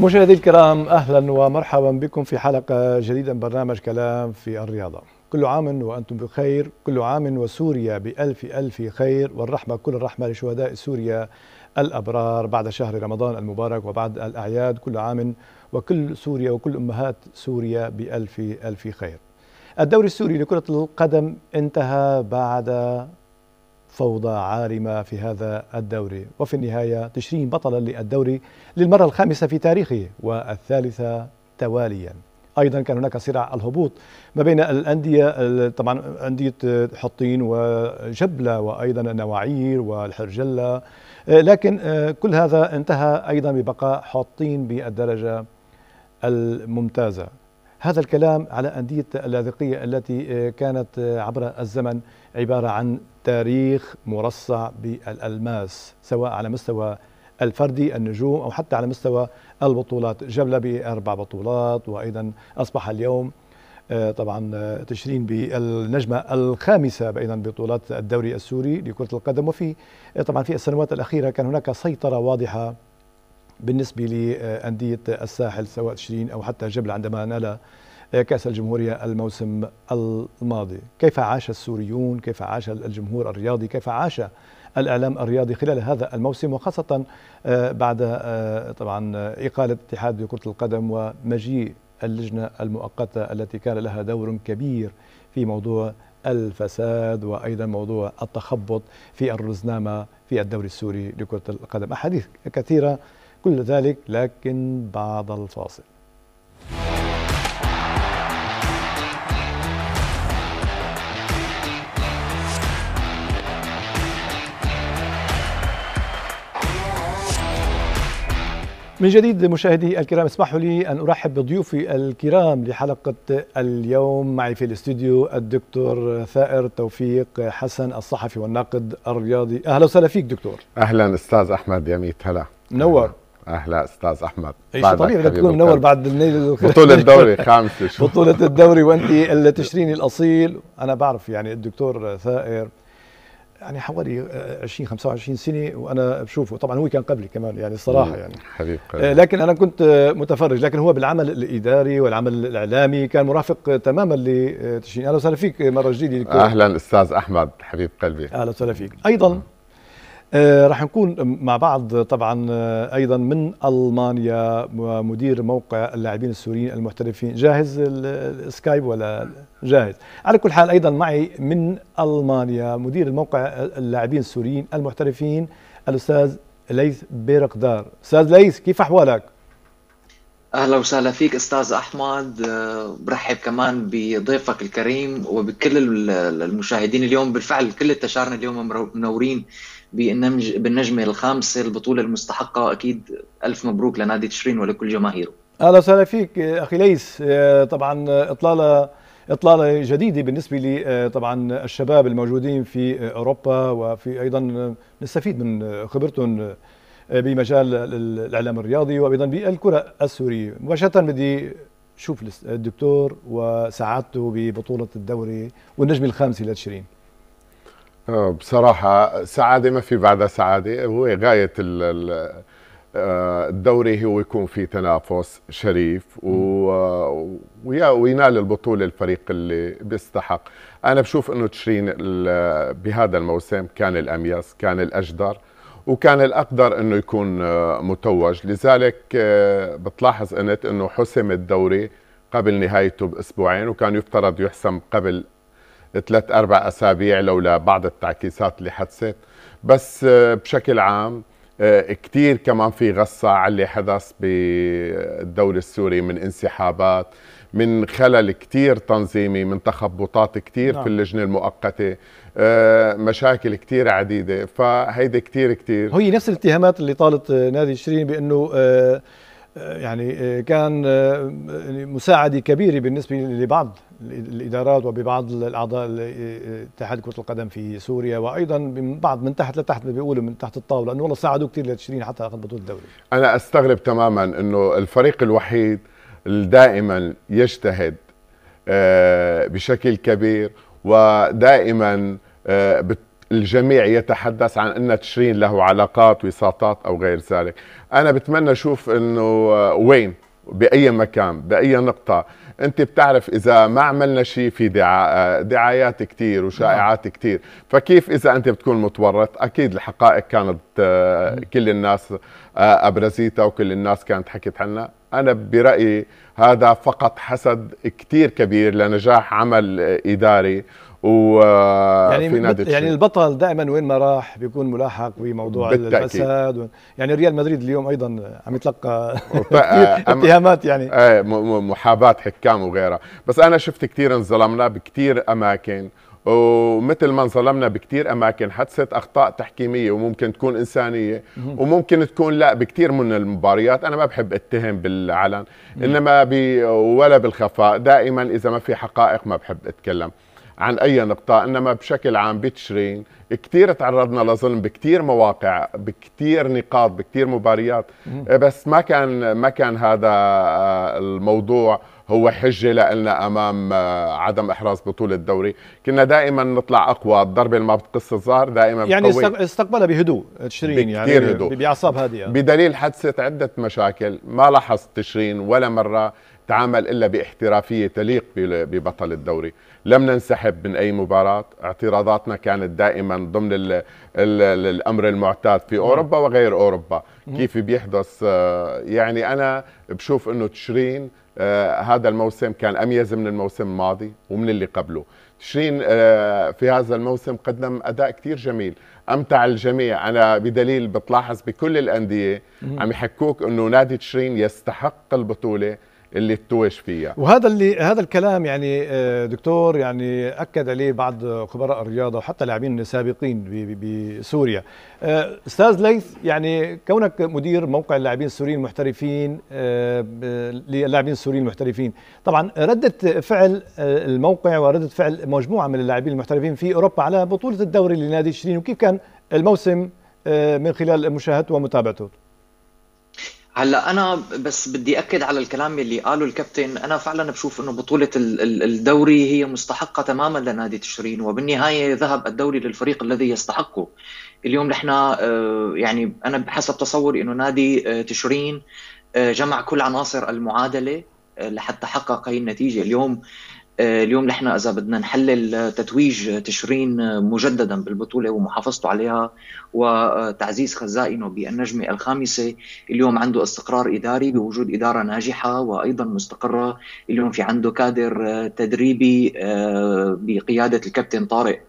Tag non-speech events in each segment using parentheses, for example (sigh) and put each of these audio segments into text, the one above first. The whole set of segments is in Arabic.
مشاهدي الكرام اهلا ومرحبا بكم في حلقه جديده من برنامج كلام في الرياضه كل عام وانتم بخير كل عام وسوريا بالف الف خير والرحمه كل الرحمه لشهداء سوريا الابرار بعد شهر رمضان المبارك وبعد الاعياد كل عام وكل سوريا وكل امهات سوريا بالف الف خير الدوري السوري لكره القدم انتهى بعد فوضى عارمة في هذا الدوري وفي النهاية تشرين بطلا للدوري للمرة الخامسة في تاريخه والثالثة تواليا ايضا كان هناك صراع الهبوط ما بين الانديه طبعا انديه حطين وجبله وايضا النواعير والحرجله لكن كل هذا انتهى ايضا ببقاء حطين بالدرجه الممتازه هذا الكلام على انديه اللاذقيه التي كانت عبر الزمن عبارة عن تاريخ مرصع بالألماس سواء على مستوى الفردي النجوم أو حتى على مستوى البطولات جبلة بأربع بطولات وأيضا أصبح اليوم آه، طبعا آه، تشرين بالنجمة الخامسة أيضا بطولات الدوري السوري لكرة القدم وفي آه، طبعا في السنوات الأخيرة كان هناك سيطرة واضحة بالنسبة لأندية الساحل سواء تشرين أو حتى جبل عندما نال كأس الجمهورية الموسم الماضي كيف عاش السوريون كيف عاش الجمهور الرياضي كيف عاش الإعلام الرياضي خلال هذا الموسم وخاصة آه، بعد آه، طبعا إقالة آه، اتحاد كرة القدم ومجيء اللجنة المؤقتة التي كان لها دور كبير في موضوع الفساد وأيضا موضوع التخبط في الرزنامة في الدوري السوري لكرة القدم أحاديث كثيرة كل ذلك لكن بعد الفاصل من جديد مشاهدي الكرام اسمحوا لي أن أرحب بضيوفي الكرام لحلقة اليوم معي في الاستوديو الدكتور ثائر توفيق حسن الصحفي والناقد الرياضي أهلا وسهلا فيك دكتور أهلا أستاذ أحمد يميت هلا نور اهلا استاذ احمد شيء طبيعي بدك تكون منور بعد بطولة الدوري خامسة (laughs) بطولة الدوري وانت التشريني الاصيل انا بعرف يعني الدكتور ثائر يعني حوالي 20 آه، 25 سنه وانا بشوفه طبعا هو كان قبلي كمان يعني الصراحه يعني حبيب آه، لكن انا كنت آه، متفرج لكن هو بالعمل الاداري والعمل الاعلامي كان مرافق تماما لتشرين اهلا وسهلا فيك مره جديده اهلا استاذ احمد حبيب قلبي اهلا وسهلا فيك ايضا آه، راح نكون مع بعض طبعا آه، ايضا من المانيا مدير موقع اللاعبين السوريين المحترفين جاهز السكايب ولا جاهز على كل حال ايضا معي من المانيا مدير الموقع اللاعبين السوريين المحترفين الاستاذ ليث بيرقدار استاذ ليث كيف احوالك اهلا وسهلا فيك استاذ احمد آه، برحب كمان بضيفك الكريم وبكل المشاهدين اليوم بالفعل كل التشارنا اليوم منورين بالنجمه الخامسه البطوله المستحقه اكيد الف مبروك لنادي تشرين ولكل جماهيره اهلا وسهلا فيك اخي ليس آه، طبعا اطلاله اطلاله جديده بالنسبه لي آه، طبعا الشباب الموجودين في اوروبا وفي ايضا نستفيد من خبرتهم بمجال الاعلام الرياضي وايضا بالكره السوريه مباشره بدي شوف الدكتور وسعادته ببطوله الدوري والنجم الخامس لتشرين آه، بصراحة سعادة ما في بعدها سعادة هو غاية آه، الدوري هو يكون في تنافس شريف وينال البطولة الفريق اللي بيستحق أنا بشوف أنه تشرين بهذا الموسم كان الأميس كان الأجدر وكان الاقدر انه يكون آه، متوج لذلك آه، بتلاحظ انت انه حسم الدوري قبل نهايته باسبوعين وكان يفترض يحسم قبل ثلاث اربع اسابيع لولا بعض التعكيسات اللي حدثت بس آه، بشكل عام كثير كمان في غصه على اللي حدث بالدوري السوري من انسحابات من خلل كتير تنظيمي من تخبطات كتير نعم. في اللجنة المؤقتة آه، مشاكل كتير عديدة فهيدي كتير كتير هي نفس الاتهامات اللي طالت آه، نادي شيرين بأنه آه، يعني كان يعني مساعدة كبيرة بالنسبة لبعض الإدارات وببعض الأعضاء اتحاد كرة القدم في سوريا وأيضا من بعض من تحت لتحت بيقولوا من تحت الطاولة أنه والله ساعدوا كثير لتشرين حتى أخذ بطولة الدوري أنا أستغرب تماما أنه الفريق الوحيد دائما يجتهد آه، بشكل كبير ودائما آه، الجميع يتحدث عن ان تشرين له علاقات وساطات او غير ذلك انا بتمنى اشوف انه آه، وين باي مكان باي نقطه انت بتعرف اذا ما عملنا شيء في دعا... دعايات كثير وشائعات نعم. كثير فكيف اذا انت بتكون متورط اكيد الحقائق كانت كل الناس ابرزيتها وكل الناس كانت حكت عنها أنا برأيي هذا فقط حسد كثير كبير لنجاح عمل إداري و آه، يعني في نادي يعني البطل دائما وين ما راح بيكون ملاحق بموضوع الفساد و... يعني ريال مدريد اليوم ايضا عم يتلقى (laughs) آه، اتهامات يعني إيه، محاباه حكام وغيرها بس انا شفت كثير انظلمنا بكثير اماكن ومثل ما انظلمنا بكثير اماكن حدثت اخطاء تحكيميه وممكن تكون انسانيه وممكن تكون لا بكثير من المباريات انا ما بحب اتهم بالعلن انما ولا بالخفاء دائما اذا ما في حقائق ما بحب اتكلم عن اي نقطه انما بشكل عام بتشرين كثير تعرضنا لظلم بكثير مواقع بكثير نقاط بكثير مباريات بس ما كان ما كان هذا آه، الموضوع هو حجه لنا امام آه، عدم احراز بطوله الدوري، كنا دائما نطلع اقوى، الضربه اللي ما بتقص الظهر دائما يعني بتقوي. استقبلها بهدوء تشرين يعني بكثير هدوء باعصاب هادئه بدليل حدثت عده مشاكل، ما لاحظت تشرين ولا مره تعامل الا باحترافيه تليق ببطل الدوري، لم ننسحب من اي مباراه، اعتراضاتنا كانت دائما ضمن الـ الـ الـ الامر المعتاد في اوروبا وغير اوروبا، كيف بيحدث آه، يعني انا بشوف انه تشرين آه، هذا الموسم كان اميز من الموسم الماضي ومن اللي قبله تشرين آه، في هذا الموسم قدم اداء كثير جميل امتع الجميع انا بدليل بتلاحظ بكل الانديه عم يحكوك انه نادي تشرين يستحق البطوله اللي توش فيها وهذا اللي هذا الكلام يعني آه، دكتور يعني اكد عليه بعض خبراء الرياضه وحتى لاعبين سابقين بسوريا آه، استاذ ليث يعني كونك مدير موقع اللاعبين السوريين المحترفين آه، للاعبين السوريين المحترفين طبعا رده فعل الموقع ورده فعل مجموعه من اللاعبين المحترفين في اوروبا على بطوله الدوري لنادي شيرين وكيف كان الموسم من خلال مشاهدته ومتابعته هلا انا بس بدي اكد على الكلام اللي قاله الكابتن انا فعلا بشوف انه بطوله الدوري هي مستحقه تماما لنادي تشرين وبالنهايه ذهب الدوري للفريق الذي يستحقه اليوم نحن آه، يعني انا بحسب تصوري انه نادي آه، تشرين آه، جمع كل عناصر المعادله لحتى حقق هي النتيجه اليوم اليوم نحن اذا بدنا نحلل آه، تتويج آه، تشرين آه، مجددا بالبطوله ومحافظته عليها وتعزيز خزائنه بالنجمه الخامسه، اليوم عنده استقرار اداري بوجود اداره ناجحه وايضا مستقره، اليوم في عنده كادر تدريبي بقياده الكابتن طارق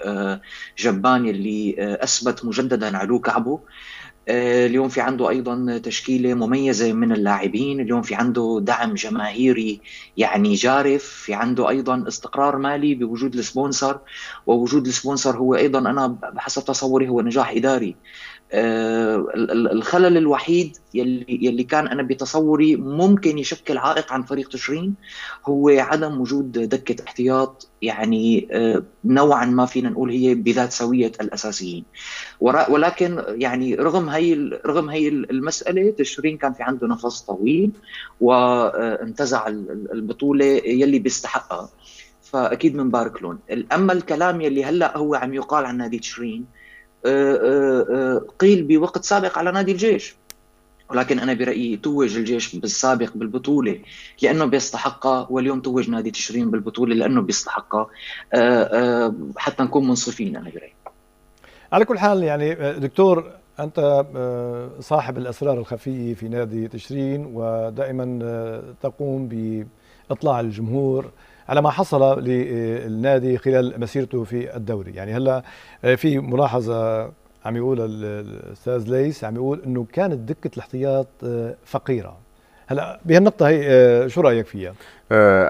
جبان اللي اثبت مجددا علو كعبه، آه، اليوم في عنده ايضا تشكيله مميزه من اللاعبين، اليوم في عنده دعم جماهيري يعني جارف، في عنده ايضا استقرار مالي بوجود السبونسر، ووجود السبونسر هو ايضا انا بحسب تصوري هو نجاح اداري، آه، الخلل الوحيد يلي يلي كان انا بتصوري ممكن يشكل عائق عن فريق تشرين هو عدم وجود دكه احتياط يعني آه، نوعا ما فينا نقول هي بذات سويه الاساسيين ولكن يعني رغم هي رغم هي المساله تشرين كان في عنده نفس طويل وانتزع آه، البطوله يلي بيستحقها فاكيد من باركلون اما الكلام يلي هلا هو عم يقال عن نادي تشرين آه، آه، آه، قيل بوقت سابق على نادي الجيش ولكن انا برايي توج الجيش بالسابق بالبطوله لانه بيستحقها واليوم توج نادي تشرين بالبطوله لانه بيستحقها حتى نكون منصفين انا برايي على كل حال يعني دكتور انت صاحب الاسرار الخفيه في نادي تشرين ودائما تقوم باطلاع الجمهور على ما حصل للنادي خلال مسيرته في الدوري يعني هلا آه، في ملاحظه عم يقول الاستاذ ليس عم يقول انه كانت دكه الاحتياط آه، فقيره هلا بهالنقطه هي آه، شو رايك فيها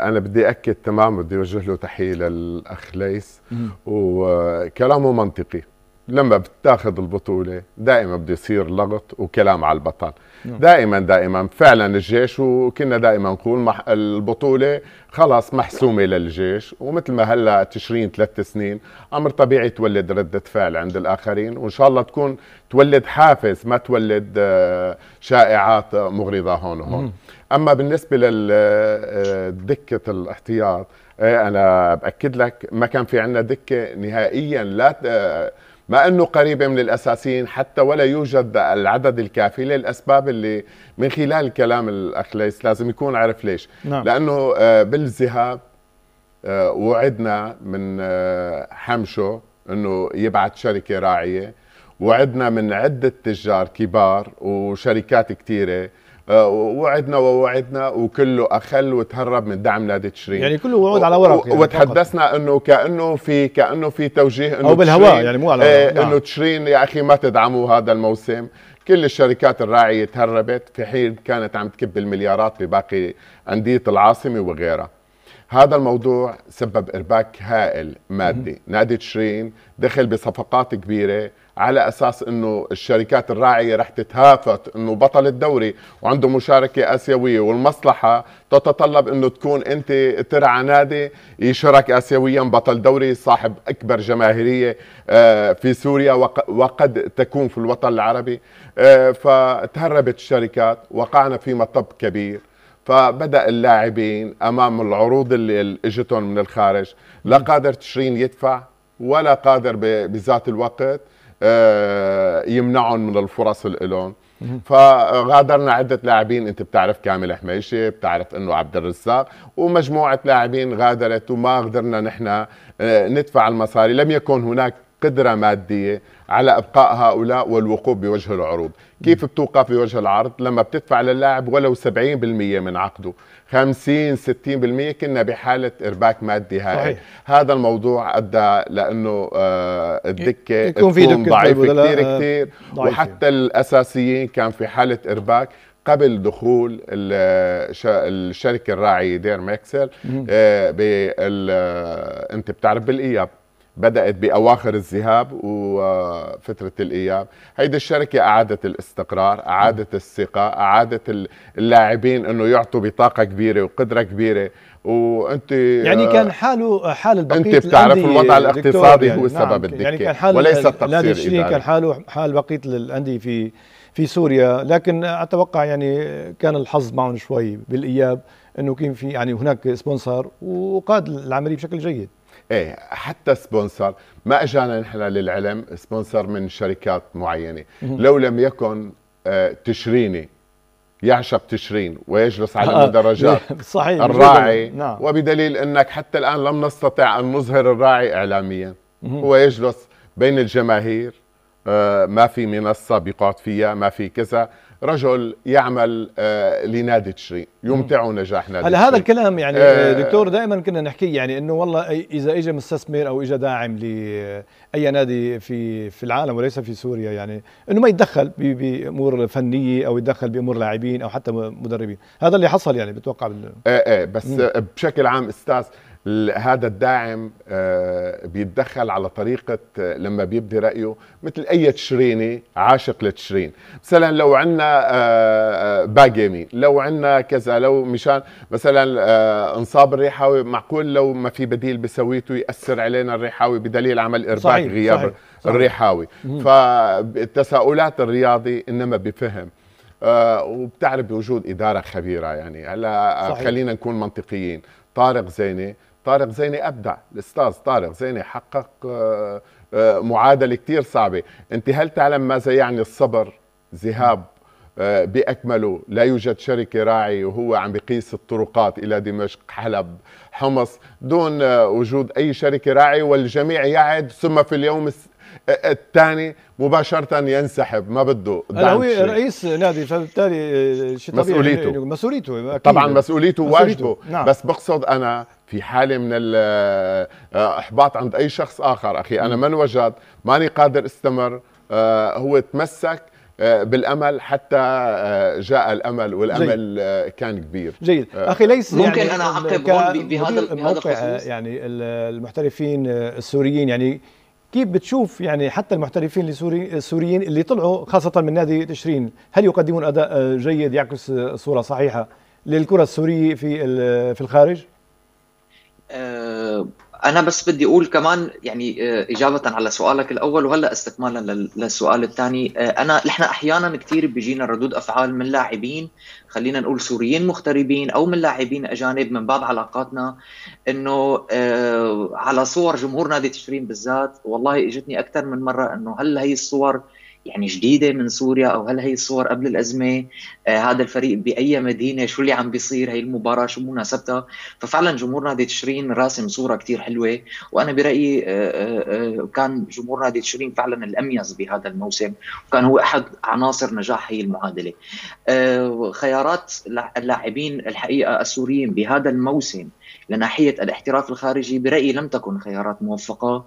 انا بدي اكد تمام بدي اوجه له تحيه للاخ ليس وكلامه منطقي لما بتاخذ البطولة دائما بده يصير لغط وكلام على البطل نعم. دائما دائما فعلا الجيش وكنا دائما نقول البطولة خلاص محسومة للجيش ومثل ما هلا تشرين ثلاث سنين أمر طبيعي تولد ردة فعل عند الآخرين وإن شاء الله تكون تولد حافز ما تولد آه، شائعات مغرضة هون وهون أما بالنسبة لدكة آه، الاحتياط آه، انا باكد لك ما كان في عندنا دكه نهائيا لا ما انه قريبه من الاساسيين حتى ولا يوجد العدد الكافي للاسباب اللي من خلال كلام الاخ ليس لازم يكون عرف ليش نعم. لانه آه، بالذهاب آه، وعدنا من آه، حمشو انه يبعث شركه راعيه وعدنا من عده تجار كبار وشركات كثيره آه، وعدنا ووعدنا وكله اخل وتهرب من دعم نادي تشرين يعني كله وعود على ورق يعني وتحدثنا انه كانه في كانه في توجيه انه او بالهواء يعني مو على ورق إيه، نعم. انه تشرين يا اخي ما تدعموا هذا الموسم كل الشركات الراعيه تهربت في حين كانت عم تكب المليارات في باقي انديه العاصمه وغيرها هذا الموضوع سبب ارباك هائل مادي نادي تشرين دخل بصفقات كبيره على اساس انه الشركات الراعيه رح تتهافت انه بطل الدوري وعنده مشاركه اسيويه والمصلحه تتطلب انه تكون انت ترعى نادي يشارك اسيويا بطل دوري صاحب اكبر جماهيريه آه، في سوريا وقد تكون في الوطن العربي آه، فتهربت الشركات وقعنا في مطب كبير فبدا اللاعبين امام العروض اللي اجتهم من الخارج لا قادر تشرين يدفع ولا قادر بذات الوقت آه، يمنعهم من الفرص الالون فغادرنا عده لاعبين انت بتعرف كامل حميشه بتعرف انه عبد الرزاق ومجموعه لاعبين غادرت وما قدرنا نحن آه، ندفع المصاري لم يكن هناك قدرة مادية على إبقاء هؤلاء والوقوف بوجه العروض كيف بتوقف بوجه العرض لما بتدفع للاعب ولو 70% من عقده 50 60% كنا بحاله ارباك مادي هائل صحيح. هذا الموضوع ادى لانه آه، الدكه يكون في تكون ضعيفه كثير كثير آه، وحتى الاساسيين كان في حاله ارباك قبل دخول الشركه الراعيه دير مكسل آه، انت بتعرف بالاياب بدأت بأواخر الذهاب وفترة الإياب هيدي الشركة أعادت الاستقرار أعادت الثقة أعادت اللاعبين أنه يعطوا بطاقة كبيرة وقدرة كبيرة وانت يعني كان آه، حاله حال البقيه انت بتعرف الوضع يعني الاقتصادي يعني هو نعم سبب الدكه يعني كان حال وليس التقصير كان حاله حال بقيه الانديه في في سوريا لكن اتوقع يعني كان الحظ معهم شوي بالاياب انه كان في يعني هناك سبونسر وقاد العمليه بشكل جيد ايه حتى سبونسر ما اجانا نحن للعلم سبونسر من شركات معينه لو لم يكن آه، تشريني يعشق تشرين ويجلس على آه، المدرجات (laughs) صحيح الراعي نعم. وبدليل انك حتى الان لم نستطع ان نظهر الراعي اعلاميا هو يجلس بين الجماهير آه، ما في منصه بيقعد فيها ما في كذا رجل يعمل آه، لنادي تشرين يمتعه نجاح نادي هلا هذا الكلام يعني آه، دكتور دائما كنا نحكي يعني انه والله اذا اجى مستثمر او اجى داعم لاي آه، نادي في في العالم وليس في سوريا يعني انه ما يتدخل بامور فنيه او يتدخل بامور لاعبين او حتى مدربين هذا اللي حصل يعني بتوقع بال... ايه ايه بس مم. بشكل عام استاذ هذا الداعم آه، بيتدخل على طريقة آه، لما بيبدي رأيه مثل أي تشريني عاشق لتشرين مثلا لو عنا آه، باقيمي لو عنا كذا لو مشان مثلا انصاب الريحاوي معقول لو ما في بديل بسويته يأثر علينا الريحاوي بدليل عمل إرباك صحيح غياب صحيح الريحاوي فالتساؤلات الرياضي إنما بفهم وبتعرف بوجود إدارة خبيرة يعني هلا خلينا نكون منطقيين طارق زيني طارق زيني ابدع الاستاذ طارق زيني حقق آه، آه، معادله كثير صعبه انت هل تعلم ماذا يعني الصبر ذهاب آه، باكمله لا يوجد شركه راعي وهو عم بقيس الطرقات الى دمشق حلب حمص دون وجود اي شركه راعي والجميع يعد ثم في اليوم الثاني مباشره ينسحب ما بده هلا هو رئيس نادي فبالتالي شيء مسؤوليته يعني مسؤوليته أكيد. طبعا مسؤوليته وواجبه نعم. بس بقصد انا في حاله من الاحباط آه، عند اي شخص اخر اخي انا من وجد ماني قادر استمر آه، هو تمسك آه، بالامل حتى جاء الامل والامل جيد. كان كبير جيد اخي ليس ممكن يعني انا اعقب بهذا بهذا يعني المحترفين السوريين يعني كيف بتشوف يعني حتى المحترفين السوريين اللي طلعوا خاصة من نادي تشرين هل يقدمون أداء جيد يعكس صورة صحيحة للكرة السورية في في الخارج؟ آه، انا بس بدي اقول كمان يعني آه، اجابه على سؤالك الاول وهلا استكمالا للسؤال الثاني آه، انا نحن احيانا كثير بيجينا ردود افعال من لاعبين خلينا نقول سوريين مغتربين او من لاعبين اجانب من باب علاقاتنا انه آه، على صور جمهور نادي تشرين بالذات والله اجتني اكثر من مره انه هل هي الصور يعني جديده من سوريا او هل هي الصور قبل الازمه آه هذا الفريق باي مدينه شو اللي عم بيصير هي المباراه شو مناسبتها ففعلا جمهور نادي تشرين راسم صوره كتير حلوه وانا برايي آه آه, آه، كان جمهور نادي تشرين فعلا الاميز بهذا الموسم وكان هو احد عناصر نجاح هي المعادله آه، خيارات اللاعبين الحقيقه السوريين بهذا الموسم لناحيه الاحتراف الخارجي برايي لم تكن خيارات موفقه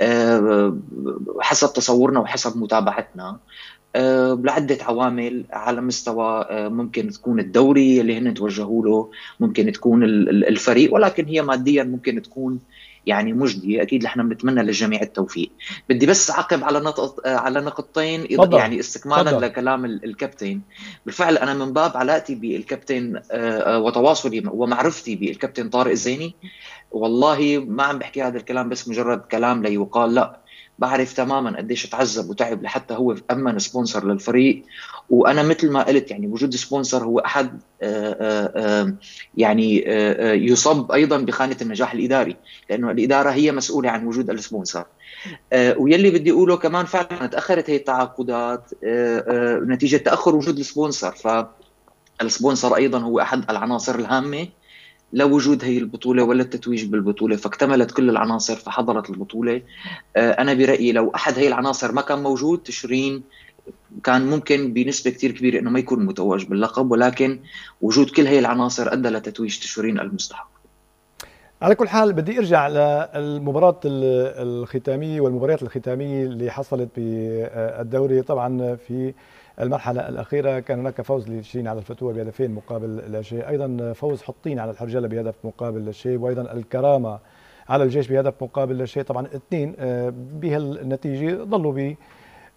آه، حسب تصورنا وحسب متابعتنا آه، لعدة عوامل على مستوى آه، ممكن تكون الدوري اللي هن توجهوا له ممكن تكون الفريق ولكن هي ماديا ممكن تكون يعني مجدية أكيد نحن بنتمنى للجميع التوفيق بدي بس أعقب على نقط على نقطتين يعني استكمالا فضل. لكلام الكابتن بالفعل أنا من باب علاقتي بالكابتن وتواصلي ومعرفتي بالكابتن طارق الزيني والله ما عم بحكي هذا الكلام بس مجرد كلام ليقال لا بعرف تماما قديش تعذب وتعب لحتى هو امن سبونسر للفريق وانا مثل ما قلت يعني وجود سبونسر هو احد آه، آه، آه، يعني يصب ايضا بخانه النجاح الاداري لانه الاداره هي مسؤوله عن وجود السبونسر ويلي بدي اقوله كمان فعلا تاخرت هي التعاقدات نتيجه تاخر وجود السبونسر ف السبونسر ايضا هو احد العناصر الهامه لا وجود هي البطولة ولا التتويج بالبطولة فاكتملت كل العناصر فحضرت البطولة آه، أنا برأيي لو أحد هي العناصر ما كان موجود تشرين كان ممكن بنسبة كثير كبيرة أنه ما يكون متوج باللقب ولكن وجود كل هي العناصر أدى لتتويج تشرين المستحق على كل حال بدي ارجع للمباراة الختامية والمباريات الختامية اللي حصلت بالدوري طبعا في المرحلة الأخيرة كان هناك فوز لشيرين على الفتوة بهدفين مقابل لا شيء أيضا فوز حطين على الحرجلة بهدف مقابل لا شيء وأيضا الكرامة على الجيش بهدف مقابل لا شيء طبعا اثنين آه، بهالنتيجة ظلوا ب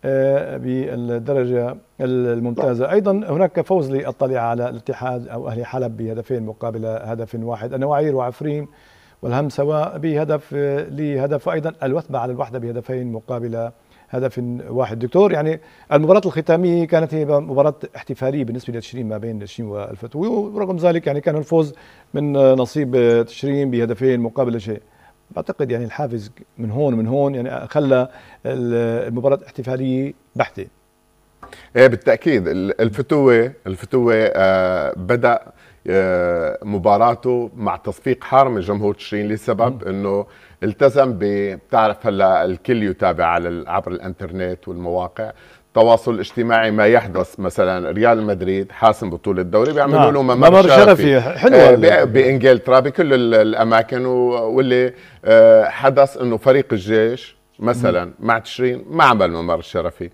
آه، بالدرجة الممتازة نعم. أيضا هناك فوز للطليعة على الاتحاد أو أهل حلب بهدفين مقابل هدف واحد النواعير وعفرين والهم سواء بهدف آه، لهدف وأيضا الوثبة على الوحدة بهدفين مقابل هدف واحد دكتور يعني المباراة الختامية كانت هي مباراة احتفالية بالنسبة لتشرين ما بين تشرين والفتوي ورغم ذلك يعني كان الفوز من نصيب تشرين بهدفين مقابل شيء بعتقد يعني الحافز من هون من هون يعني خلى المباراة احتفالية بحتة ايه بالتاكيد الفتوه الفتوه آه، بدا آه، مباراته مع تصفيق حار من جمهور تشرين لسبب انه التزم بتعرف هلا الكل يتابع على عبر الانترنت والمواقع التواصل الاجتماعي ما يحدث مثلا ريال مدريد حاسم بطوله الدوري بيعملوا نعم. له ممر, ممر شرفي, شرفي. آه، بانجلترا بكل الاماكن واللي آه، حدث انه فريق الجيش مثلا مع تشرين ما عمل ممر شرفي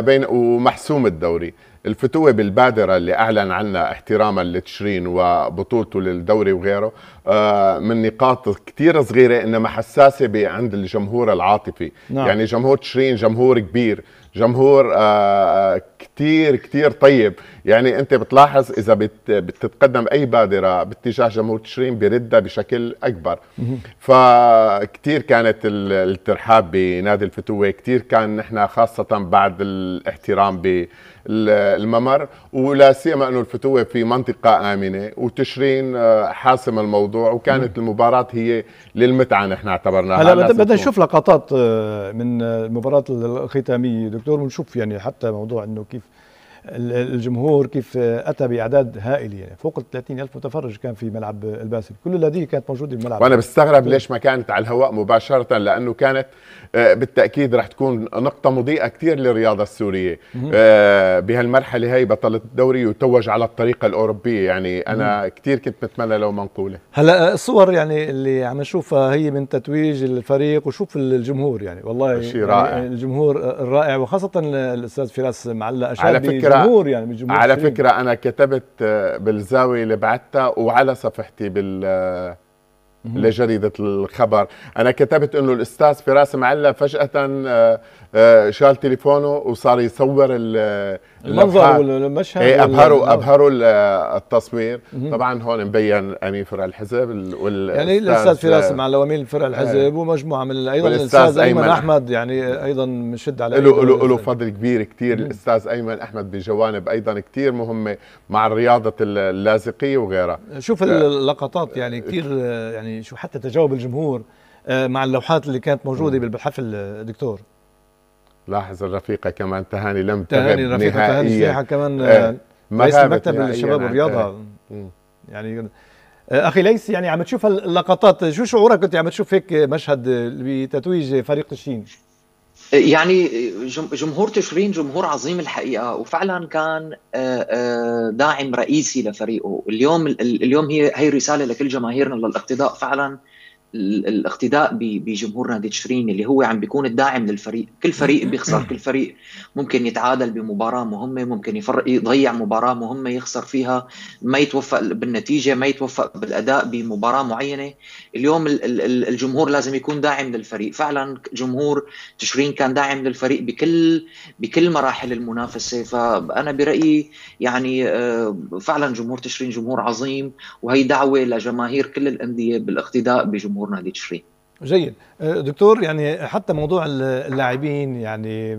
بين ومحسوم الدوري الفتوة بالبادرة اللي أعلن عنها احتراما لتشرين وبطولته للدوري وغيره آه، من نقاط كتير صغيرة إنما حساسة عند الجمهور العاطفي نعم. يعني جمهور تشرين جمهور كبير جمهور آه، كتير كتير طيب يعني أنت بتلاحظ إذا بتتقدم أي بادرة باتجاه جمهور تشرين بردها بشكل أكبر فكتير كانت الترحاب بنادي الفتوة كتير كان نحن خاصة بعد الاحترام ب الممر ولا سيما انه الفتوه في منطقه امنه وتشرين آه، حاسم الموضوع وكانت المباراه هي للمتعه نحن اعتبرناها هلا بدنا نشوف لقطات آه، من آه، المباراه الختاميه دكتور ونشوف يعني حتى موضوع انه كيف الجمهور كيف اتى باعداد هائل يعني فوق ال 30 الف متفرج كان في ملعب الباسل كل الذي كانت موجوده بالملعب وانا بستغرب ليش ما كانت على الهواء مباشره لانه كانت آه، بالتاكيد رح تكون نقطه مضيئه كثير للرياضه السوريه آه، بهالمرحله هي بطلت الدوري وتوج على الطريقه الاوروبيه يعني انا كثير كنت متمنى لو منقوله هلا آه، الصور يعني اللي عم نشوفها هي من تتويج الفريق وشوف الجمهور يعني والله شيء يعني رائع. الجمهور الرائع وخاصه الاستاذ فراس معلا اشاد على فكره الجمهور يعني جمهور على فكره انا كتبت بالزاويه اللي بعتها وعلى صفحتي بال لجريده الخبر انا كتبت انه الاستاذ فراس معلا فجاه آه، آه، شال تليفونه وصار يصور المنظر والمشهد ايه ابهروا ابهروا التصوير طبعا هون مبين امين فرع الحزب وال يعني الاستاذ فراس آه، مع لوامين فرع آه. الحزب ومجموعه من ايضا الاستاذ ايمن احمد يعني ايضا بنشد عليه له له له فضل كبير كثير الاستاذ ايمن احمد بجوانب ايضا كثير مهمه مع رياضه اللاذقيه وغيرها شوف اللقطات يعني كثير يعني شو حتى تجاوب الجمهور مع اللوحات اللي كانت موجوده بالحفل دكتور لاحظ الرفيقة كمان تهاني لم تهاني تغب الرفيقة تهاني السياحة كمان آه رئيس مكتب الشباب والرياضة يعني آه، اخي ليس يعني عم تشوف اللقطات شو شعورك كنت عم تشوف هيك مشهد بتتويج فريق تشرين آه، يعني جمهور تشرين جمهور عظيم الحقيقه وفعلا كان آه، داعم رئيسي لفريقه اليوم اليوم هي هي رساله لكل جماهيرنا للاقتداء فعلا الاقتداء بجمهور نادي تشرين اللي هو عم بيكون الداعم للفريق كل فريق بيخسر كل فريق ممكن يتعادل بمباراة مهمة ممكن يفرق يضيع مباراة مهمة يخسر فيها ما يتوفق بالنتيجة ما يتوفق بالأداء بمباراة معينة اليوم الجمهور لازم يكون داعم للفريق فعلا جمهور تشرين كان داعم للفريق بكل بكل مراحل المنافسة فأنا برأيي يعني آه، فعلا جمهور تشرين جمهور عظيم وهي دعوة لجماهير كل الأندية بالاقتداء بجمهور جمهورنا تشرين جيد أه، دكتور يعني حتى موضوع اللاعبين يعني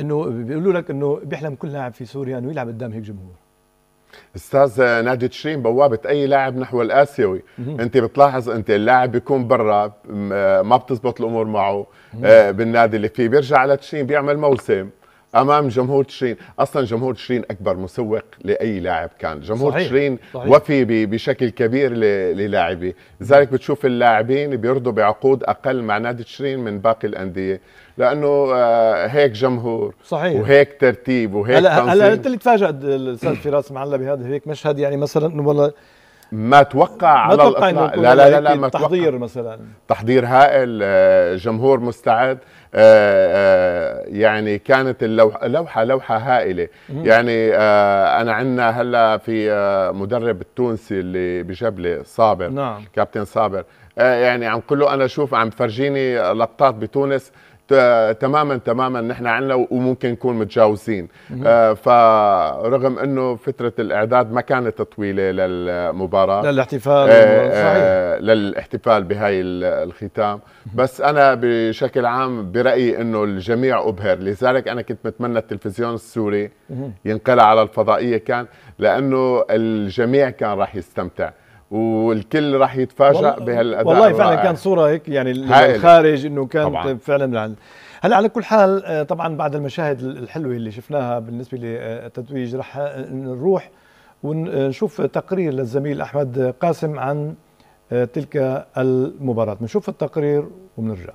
انه بيقولوا لك انه بيحلم كل لاعب في سوريا انه يلعب قدام هيك جمهور استاذ نادي تشرين بوابه اي لاعب نحو الاسيوي انت بتلاحظ انت اللاعب بيكون برا ما بتزبط الامور معه أه، بالنادي اللي فيه بيرجع على تشرين بيعمل موسم امام جمهور تشرين اصلا جمهور تشرين اكبر مسوق لاي لاعب كان جمهور صحيح. تشرين صحيح. وفي بشكل كبير للاعبي لذلك بتشوف اللاعبين بيرضوا بعقود اقل مع نادي تشرين من باقي الانديه لانه آه، هيك جمهور صحيح وهيك ترتيب وهيك هلا هلا انت اللي تفاجئت الاستاذ فراس معلا بهذا هيك مشهد يعني مثلا انه والله ما توقع ما على الاطلاق لا لا لا, لا ما تحضير مثلا تحضير هائل آه، جمهور مستعد آه، آه، يعني كانت اللوحه لوحه لوحه هائله يعني آه، انا عندنا هلا في مدرب التونسي اللي بجبله صابر نعم. كابتن صابر يعني عم كله انا شوف عم فرجيني لقطات بتونس تماما تماما نحن عنا وممكن نكون متجاوزين آه فرغم انه فتره الاعداد ما كانت طويله للمباراه للاحتفال آه, آه، صحيح. آه للاحتفال بهاي الختام بس انا بشكل عام برايي انه الجميع ابهر لذلك انا كنت بتمنى التلفزيون السوري ينقلع على الفضائيه كان لانه الجميع كان راح يستمتع والكل راح يتفاجأ بهالاداء والله فعلا كان صوره هيك يعني الخارج انه كان طبعاً. طيب فعلا لعن. هلا على كل حال آه، طبعا بعد المشاهد الحلوه اللي شفناها بالنسبه للتتويج رح نروح ونشوف تقرير للزميل احمد قاسم عن آه، تلك المباراه بنشوف التقرير وبنرجع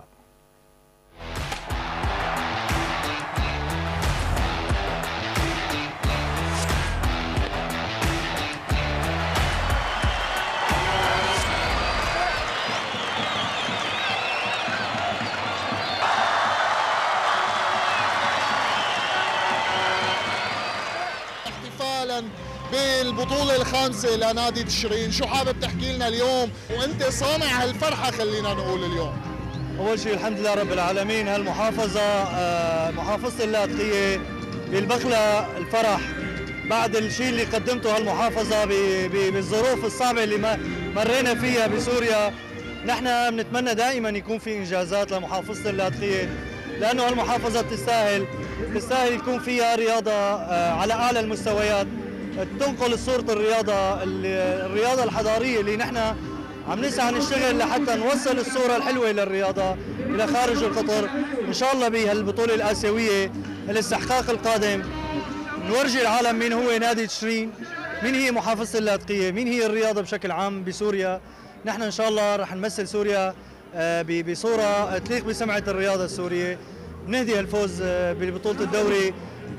جلسه لنادي تشرين شو حابب تحكي لنا اليوم وانت صانع هالفرحه خلينا نقول اليوم اول شيء الحمد لله رب العالمين هالمحافظه آه، محافظه اللاذقيه بالبخله الفرح بعد الشيء اللي قدمته هالمحافظه بالظروف الصعبه اللي مرينا فيها بسوريا نحن بنتمنى دائما يكون في انجازات لمحافظه اللاذقيه لانه هالمحافظه بتستاهل بتستاهل يكون فيها رياضه آه، على اعلى المستويات تنقل صورة الرياضة الرياضة الحضارية اللي نحن عم نسعى نشتغل لحتى نوصل الصورة الحلوة للرياضة إلى خارج القطر إن شاء الله بهالبطولة الآسيوية الاستحقاق القادم نورجي العالم مين هو نادي تشرين مين هي محافظة اللاذقية مين هي الرياضة بشكل عام بسوريا نحن إن شاء الله رح نمثل سوريا آه، بصورة تليق بسمعة الرياضة السورية نهدي الفوز آه، ببطولة الدوري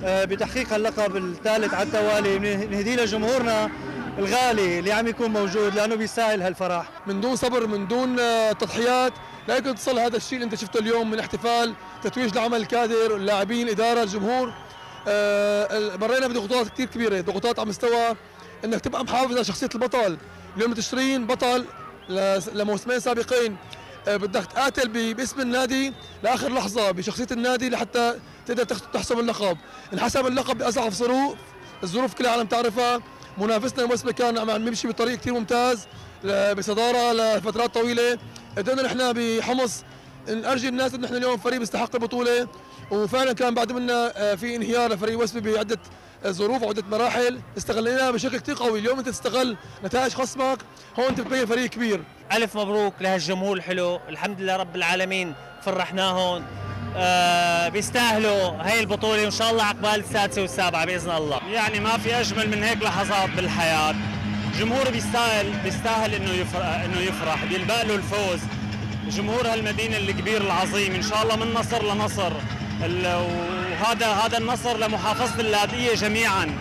آه، بتحقيق اللقب الثالث على التوالي نهديه لجمهورنا الغالي اللي عم يكون موجود لانه بيسائل هالفرح من دون صبر من دون آه، تضحيات لا يمكن تصل هذا الشيء اللي انت شفته اليوم من احتفال تتويج لعمل الكادر اللاعبين الاداره الجمهور آه، مرينا بضغوطات كثير كبيره ضغوطات على مستوى انك تبقى محافظ على شخصيه البطل اليوم تشرين بطل لموسمين سابقين بدك تقاتل باسم النادي لاخر لحظه بشخصيه النادي لحتى تقدر تحسم اللقب انحسم اللقب باصعب ظروف الظروف كل العالم تعرفها منافسنا الموسم كان عم يمشي بطريق كثير ممتاز بصداره لفترات طويله قدرنا نحن بحمص نرجي الناس انه نحن اليوم فريق بيستحق البطوله وفعلا كان بعد منا آه، في انهيار لفريق وسبي بعده آه، ظروف وعده مراحل استغليناها بشكل كثير قوي اليوم انت تستغل نتائج خصمك هون انت بتبين فريق كبير الف مبروك لهالجمهور الحلو الحمد لله رب العالمين فرحناهم آه، بيستاهلوا هاي البطولة وإن شاء الله عقبال السادسة والسابعة بإذن الله يعني ما في أجمل من هيك لحظات بالحياة جمهور بيستاهل بيستاهل انه يفرح انه يفرح بيلبق له الفوز جمهور هالمدينه الكبير العظيم ان شاء الله من نصر لنصر وهذا هذا النصر لمحافظه اللاذقيه جميعا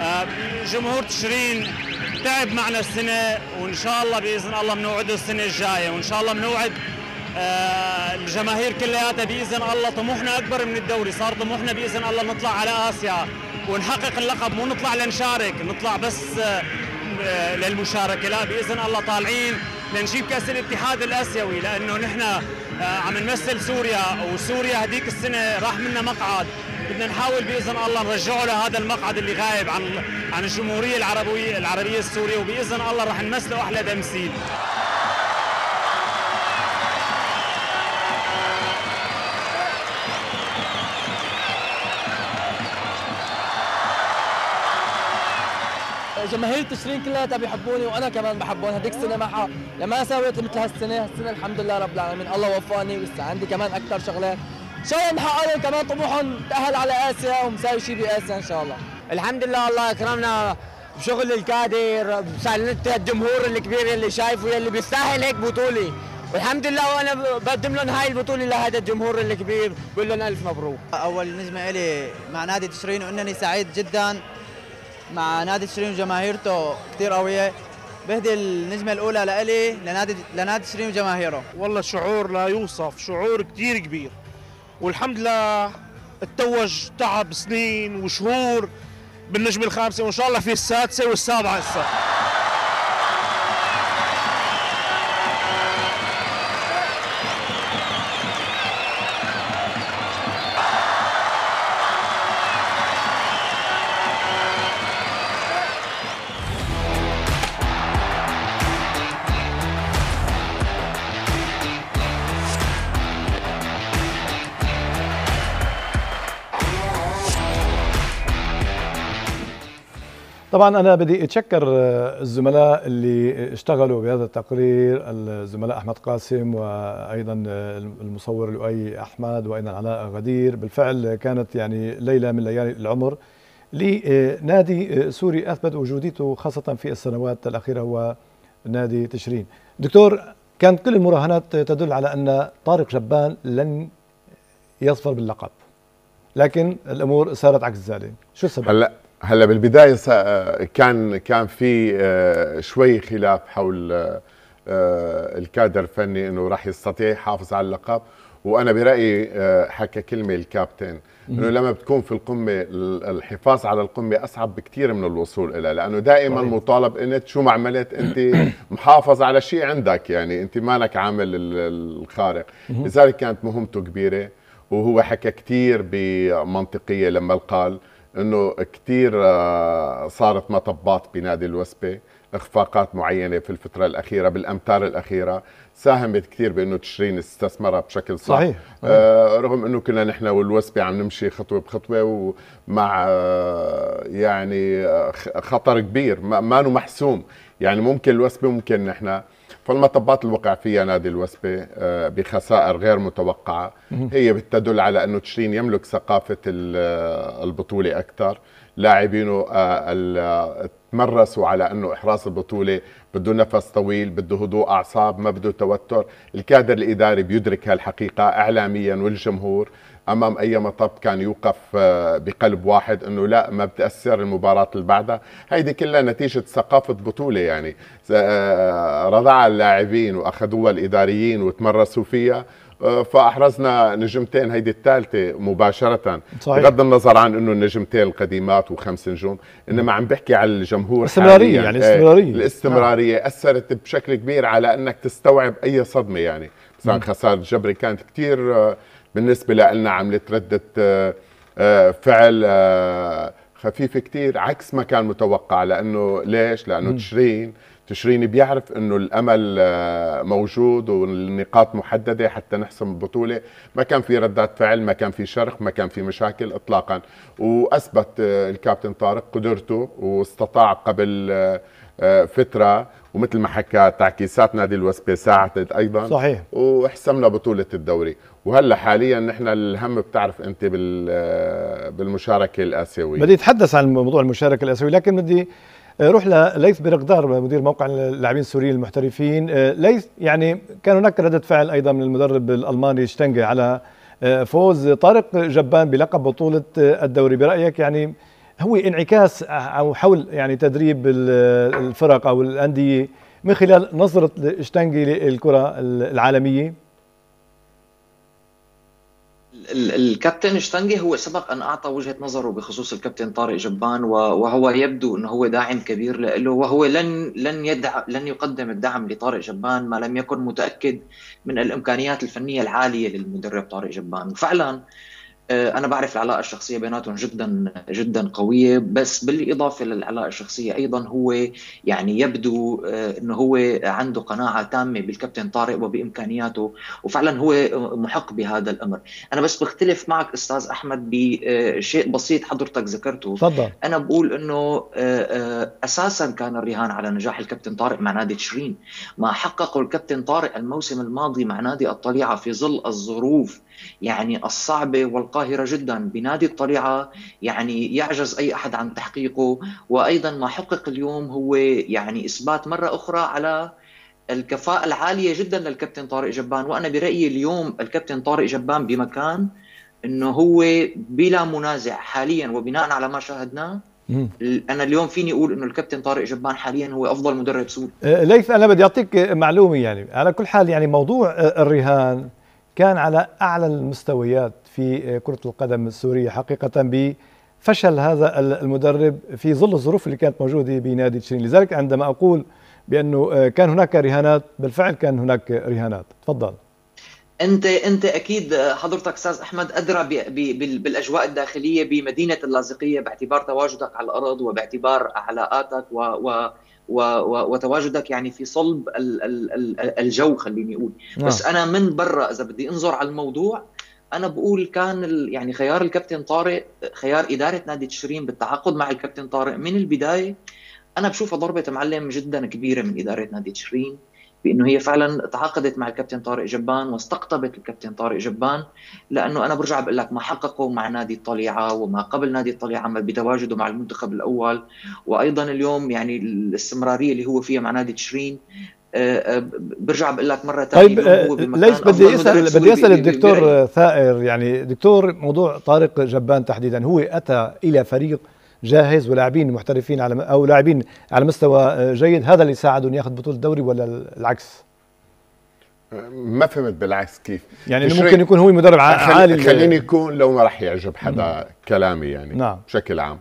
آه، جمهور تشرين تعب معنا السنه وان شاء الله باذن الله بنوعده السنه الجايه وان شاء الله بنوعد آه، الجماهير كلياتها باذن الله طموحنا اكبر من الدوري صار طموحنا باذن الله نطلع على اسيا ونحقق اللقب مو نطلع لنشارك نطلع بس آه، للمشاركه لا باذن الله طالعين لنجيب كاس الاتحاد الاسيوي لانه نحن آه، عم نمثل سوريا وسوريا هديك السنه راح منا مقعد بدنا نحاول باذن الله نرجعه لهذا المقعد اللي غايب عن عن الجمهوريه العربيه العربيه السوريه وباذن الله راح نمثله احلى تمثيل جماهير تشرين كلها بيحبوني وانا كمان بحبهم هديك السنه ما لما سويت مثل هالسنه هالسنه الحمد لله رب العالمين الله وفقني ولسه عندي كمان اكثر شغلات ان شاء الله نحقق كمان طموحهم تاهل على اسيا ومساوي شيء باسيا ان شاء الله الحمد لله الله اكرمنا بشغل الكادر بسالت الجمهور الكبير اللي شايفه اللي بيستاهل هيك بطوله والحمد لله وانا بقدم لهم هاي البطوله لهذا الجمهور الكبير بقول لهم الف مبروك اول نجمه الي مع نادي تشرين وانني سعيد جدا مع نادي شيرين وجماهيرته كثير قويه بهدي النجمه الاولى لإلي لنادي لنادي شيرين وجماهيره والله شعور لا يوصف شعور كثير كبير والحمد لله التوج تعب سنين وشهور بالنجمه الخامسه وان شاء الله في السادسه والسابعه هسه طبعا انا بدي اتشكر آه، الزملاء اللي اشتغلوا بهذا التقرير الزملاء احمد قاسم وايضا آه، المصور لؤي احمد وايضا علاء غدير بالفعل كانت يعني ليله من ليالي العمر لنادي آه، سوري اثبت وجوديته خاصه في السنوات الاخيره هو نادي تشرين دكتور كانت كل المراهنات تدل على ان طارق جبان لن يظفر باللقب لكن الامور صارت عكس ذلك شو السبب هلا هلا بالبدايه كان كان في آه، شوي خلاف حول آه، آه، الكادر الفني انه راح يستطيع يحافظ على اللقب وانا برايي حكى كلمه الكابتن انه لما بتكون في القمه الحفاظ على القمه اصعب بكثير من الوصول لها لانه دائما مطالب انت شو ما عملت انت (coughs) محافظ على شيء عندك يعني انت مالك عامل الخارق لذلك كانت مهمته كبيره وهو حكى كثير بمنطقيه لما قال انه كثير آه، صارت مطبات بنادي الوسبه اخفاقات معينه في الفتره الاخيره بالامتار الاخيره ساهمت كثير بانه تشرين استثمرها بشكل صح صحيح, آه رغم انه كنا نحن والوسبه عم نمشي خطوه بخطوه ومع آه يعني آه، خطر كبير ما, ما محسوم يعني ممكن الوسبه ممكن نحن فالمطبات اللي وقع فيها نادي الوسبة آه، بخسائر غير متوقعة هي بتدل على أنه تشرين يملك ثقافة آه، البطولة أكثر لاعبينه آه، تمرسوا على أنه إحراس البطولة بده نفس طويل بده هدوء أعصاب ما بده توتر الكادر الإداري بيدرك هالحقيقة إعلاميا والجمهور امام اي مطب كان يوقف آه، بقلب واحد انه لا ما بتاثر المباراه اللي بعدها هيدي كلها نتيجه ثقافه بطوله يعني آه، آه، رضعها اللاعبين واخذوها الاداريين وتمرسوا فيها فاحرزنا نجمتين هيدي الثالثه مباشره صحيح. بغض النظر عن انه النجمتين القديمات وخمس نجوم انما عم بحكي على الجمهور استمراريه يعني إيه، استمراريه الاستمراريه نعم. اثرت بشكل كبير على انك تستوعب اي صدمه يعني مثلا نعم. خساره جبري كانت كثير بالنسبه لنا عملت رده آه، آه، فعل آه، خفيفه كتير عكس ما كان متوقع لانه ليش؟ لانه تشرين تشرين بيعرف انه الامل موجود والنقاط محدده حتى نحسم البطوله، ما كان في ردات فعل، ما كان في شرخ، ما كان في مشاكل اطلاقا، واثبت الكابتن طارق قدرته واستطاع قبل آه، فتره ومثل ما حكى تعكيسات نادي الوسبي ساعدت ايضا صحيح وحسمنا بطوله الدوري وهلا حاليا نحن الهم بتعرف انت آه، بالمشاركه الاسيويه بدي اتحدث عن موضوع المشاركه الاسيويه لكن بدي آه، روح لليث برقدار مدير موقع اللاعبين السوريين المحترفين ليث يعني كان هناك ردة فعل أيضا من المدرب الألماني شتنجي على فوز طارق جبان بلقب بطولة الدوري برأيك يعني هو انعكاس آه، او حول يعني تدريب الفرق او الانديه من خلال نظره شتنجي للكره العالميه الكابتن شتانجي هو سبق ان اعطى وجهه نظره بخصوص الكابتن طارق جبان وهو يبدو انه هو داعم كبير له وهو لن لن يدع لن يقدم الدعم لطارق جبان ما لم يكن متاكد من الامكانيات الفنيه العاليه للمدرب طارق جبان فعلا آه، انا بعرف العلاقه الشخصيه بيناتهم جدا جدا قويه بس بالاضافه للعلاقه الشخصيه ايضا هو يعني يبدو آه، انه هو عنده قناعه تامه بالكابتن طارق وبامكانياته وفعلا هو محق بهذا الامر انا بس بختلف معك استاذ احمد بشيء آه، بسيط حضرتك ذكرته تفضل انا بقول انه اساسا كان الرهان على نجاح الكابتن طارق مع نادي تشرين ما حققه الكابتن طارق الموسم الماضي مع نادي الطليعه في ظل الظروف يعني الصعبة والقاهرة جدا بنادي الطليعة يعني يعجز أي أحد عن تحقيقه وأيضا ما حقق اليوم هو يعني إثبات مرة أخرى على الكفاءة العالية جدا للكابتن طارق جبان وأنا برأيي اليوم الكابتن طارق جبان بمكان أنه هو بلا منازع حاليا وبناء على ما شاهدناه انا اليوم فيني اقول انه الكابتن طارق جبان حاليا هو افضل مدرب سوري أه، ليث انا بدي اعطيك معلومه يعني على كل حال يعني موضوع أه، الرهان كان على أعلى المستويات في آه، كرة القدم السورية حقيقة بفشل هذا المدرب في ظل الظروف اللي كانت موجودة بنادي تشرين لذلك عندما أقول بأنه آه، كان هناك رهانات بالفعل كان هناك رهانات تفضل انت انت اكيد آه، حضرتك استاذ احمد ادرى بالاجواء الداخليه بمدينه اللاذقيه باعتبار تواجدك على الارض وباعتبار علاقاتك و, و وتواجدك يعني في صلب الجو خليني اقول نعم. بس انا من برا اذا بدي انظر على الموضوع انا بقول كان يعني خيار الكابتن طارق خيار اداره نادي تشرين بالتعاقد مع الكابتن طارق من البدايه انا بشوفها ضربه معلم جدا كبيره من اداره نادي تشرين بانه هي فعلا تعاقدت مع الكابتن طارق جبان واستقطبت الكابتن طارق جبان لانه انا برجع بقول لك ما حققه مع نادي الطليعه وما قبل نادي الطليعه بتواجده مع المنتخب الاول وايضا اليوم يعني الاستمراريه اللي هو فيها مع نادي تشرين آه، آه، برجع بقول لك مره ثانيه طيب آه، ليش بدي اسال بدي اسال الدكتور ثائر يعني دكتور موضوع طارق جبان تحديدا هو اتى الى فريق جاهز ولاعبين محترفين على او لاعبين على مستوى آه، جيد هذا اللي يساعده ياخذ بطوله الدوري ولا العكس؟ ما فهمت بالعكس كيف يعني ممكن يكون هو مدرب عالي خليني يكون لو ما راح يعجب حدا كلامي يعني نعم. بشكل عام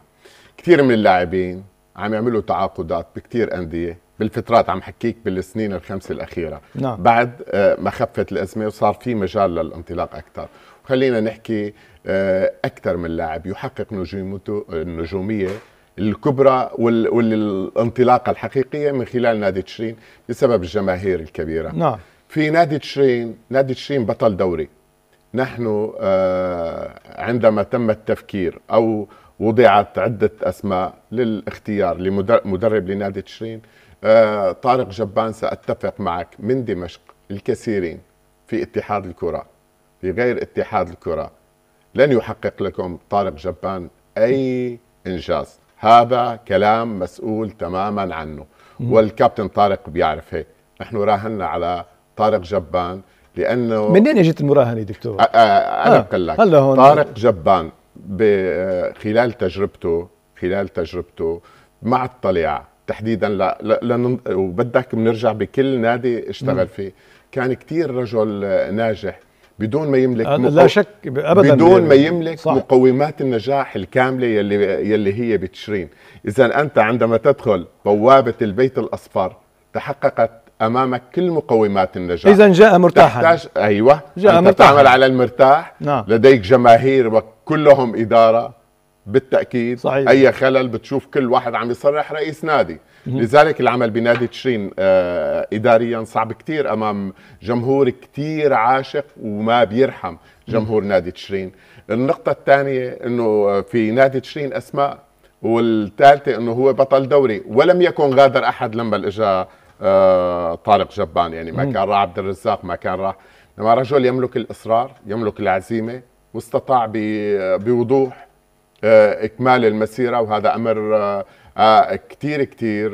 كثير من اللاعبين عم يعملوا تعاقدات بكثير انديه بالفترات عم حكيك بالسنين الخمسه الاخيره نعم. بعد آه، ما خفت الازمه وصار في مجال للانطلاق اكثر خلينا نحكي آه، اكثر من لاعب يحقق نجومته النجوميه الكبرى والانطلاقه الحقيقيه من خلال نادي تشرين بسبب الجماهير الكبيره نعم في نادي تشرين نادي تشرين بطل دوري نحن آه، عندما تم التفكير او وضعت عده اسماء للاختيار لمدرب لنادي تشرين آه، طارق جبان ساتفق معك من دمشق الكثيرين في اتحاد الكره في غير اتحاد الكره لن يحقق لكم طارق جبان أي إنجاز هذا كلام مسؤول تماما عنه والكابتن طارق بيعرف هيك نحن راهنا على طارق جبان لانه منين اجت المراهنه دكتور؟ أ أ انا بقول آه، لك هلا هون طارق جبان خلال تجربته خلال تجربته مع الطليعه تحديدا لا, لا, لا وبدك بنرجع بكل نادي اشتغل فيه كان كثير رجل ناجح بدون ما يملك مقو... لا شك ابدا بدون ما يملك صح. مقومات النجاح الكامله يلي يلي هي بتشرين اذا انت عندما تدخل بوابه البيت الاصفر تحققت امامك كل مقومات النجاح اذا جاء مرتاحا تحتاج ايوه جاء أنت مرتاحا تعمل على المرتاح نعم. لديك جماهير وكلهم اداره بالتاكيد صحيح. اي خلل بتشوف كل واحد عم يصرح رئيس نادي لذلك العمل بنادي تشرين آه، اداريا صعب كثير امام جمهور كثير عاشق وما بيرحم جمهور نادي تشرين النقطه الثانيه انه في نادي تشرين اسماء والثالثه انه هو بطل دوري ولم يكن غادر احد لما اجى آه، طارق جبان يعني ما كان راح عبد الرزاق ما كان راح لما رجل يملك الاصرار يملك العزيمه واستطاع آه، بوضوح آه، اكمال المسيره وهذا امر آه، آه، كثير كثير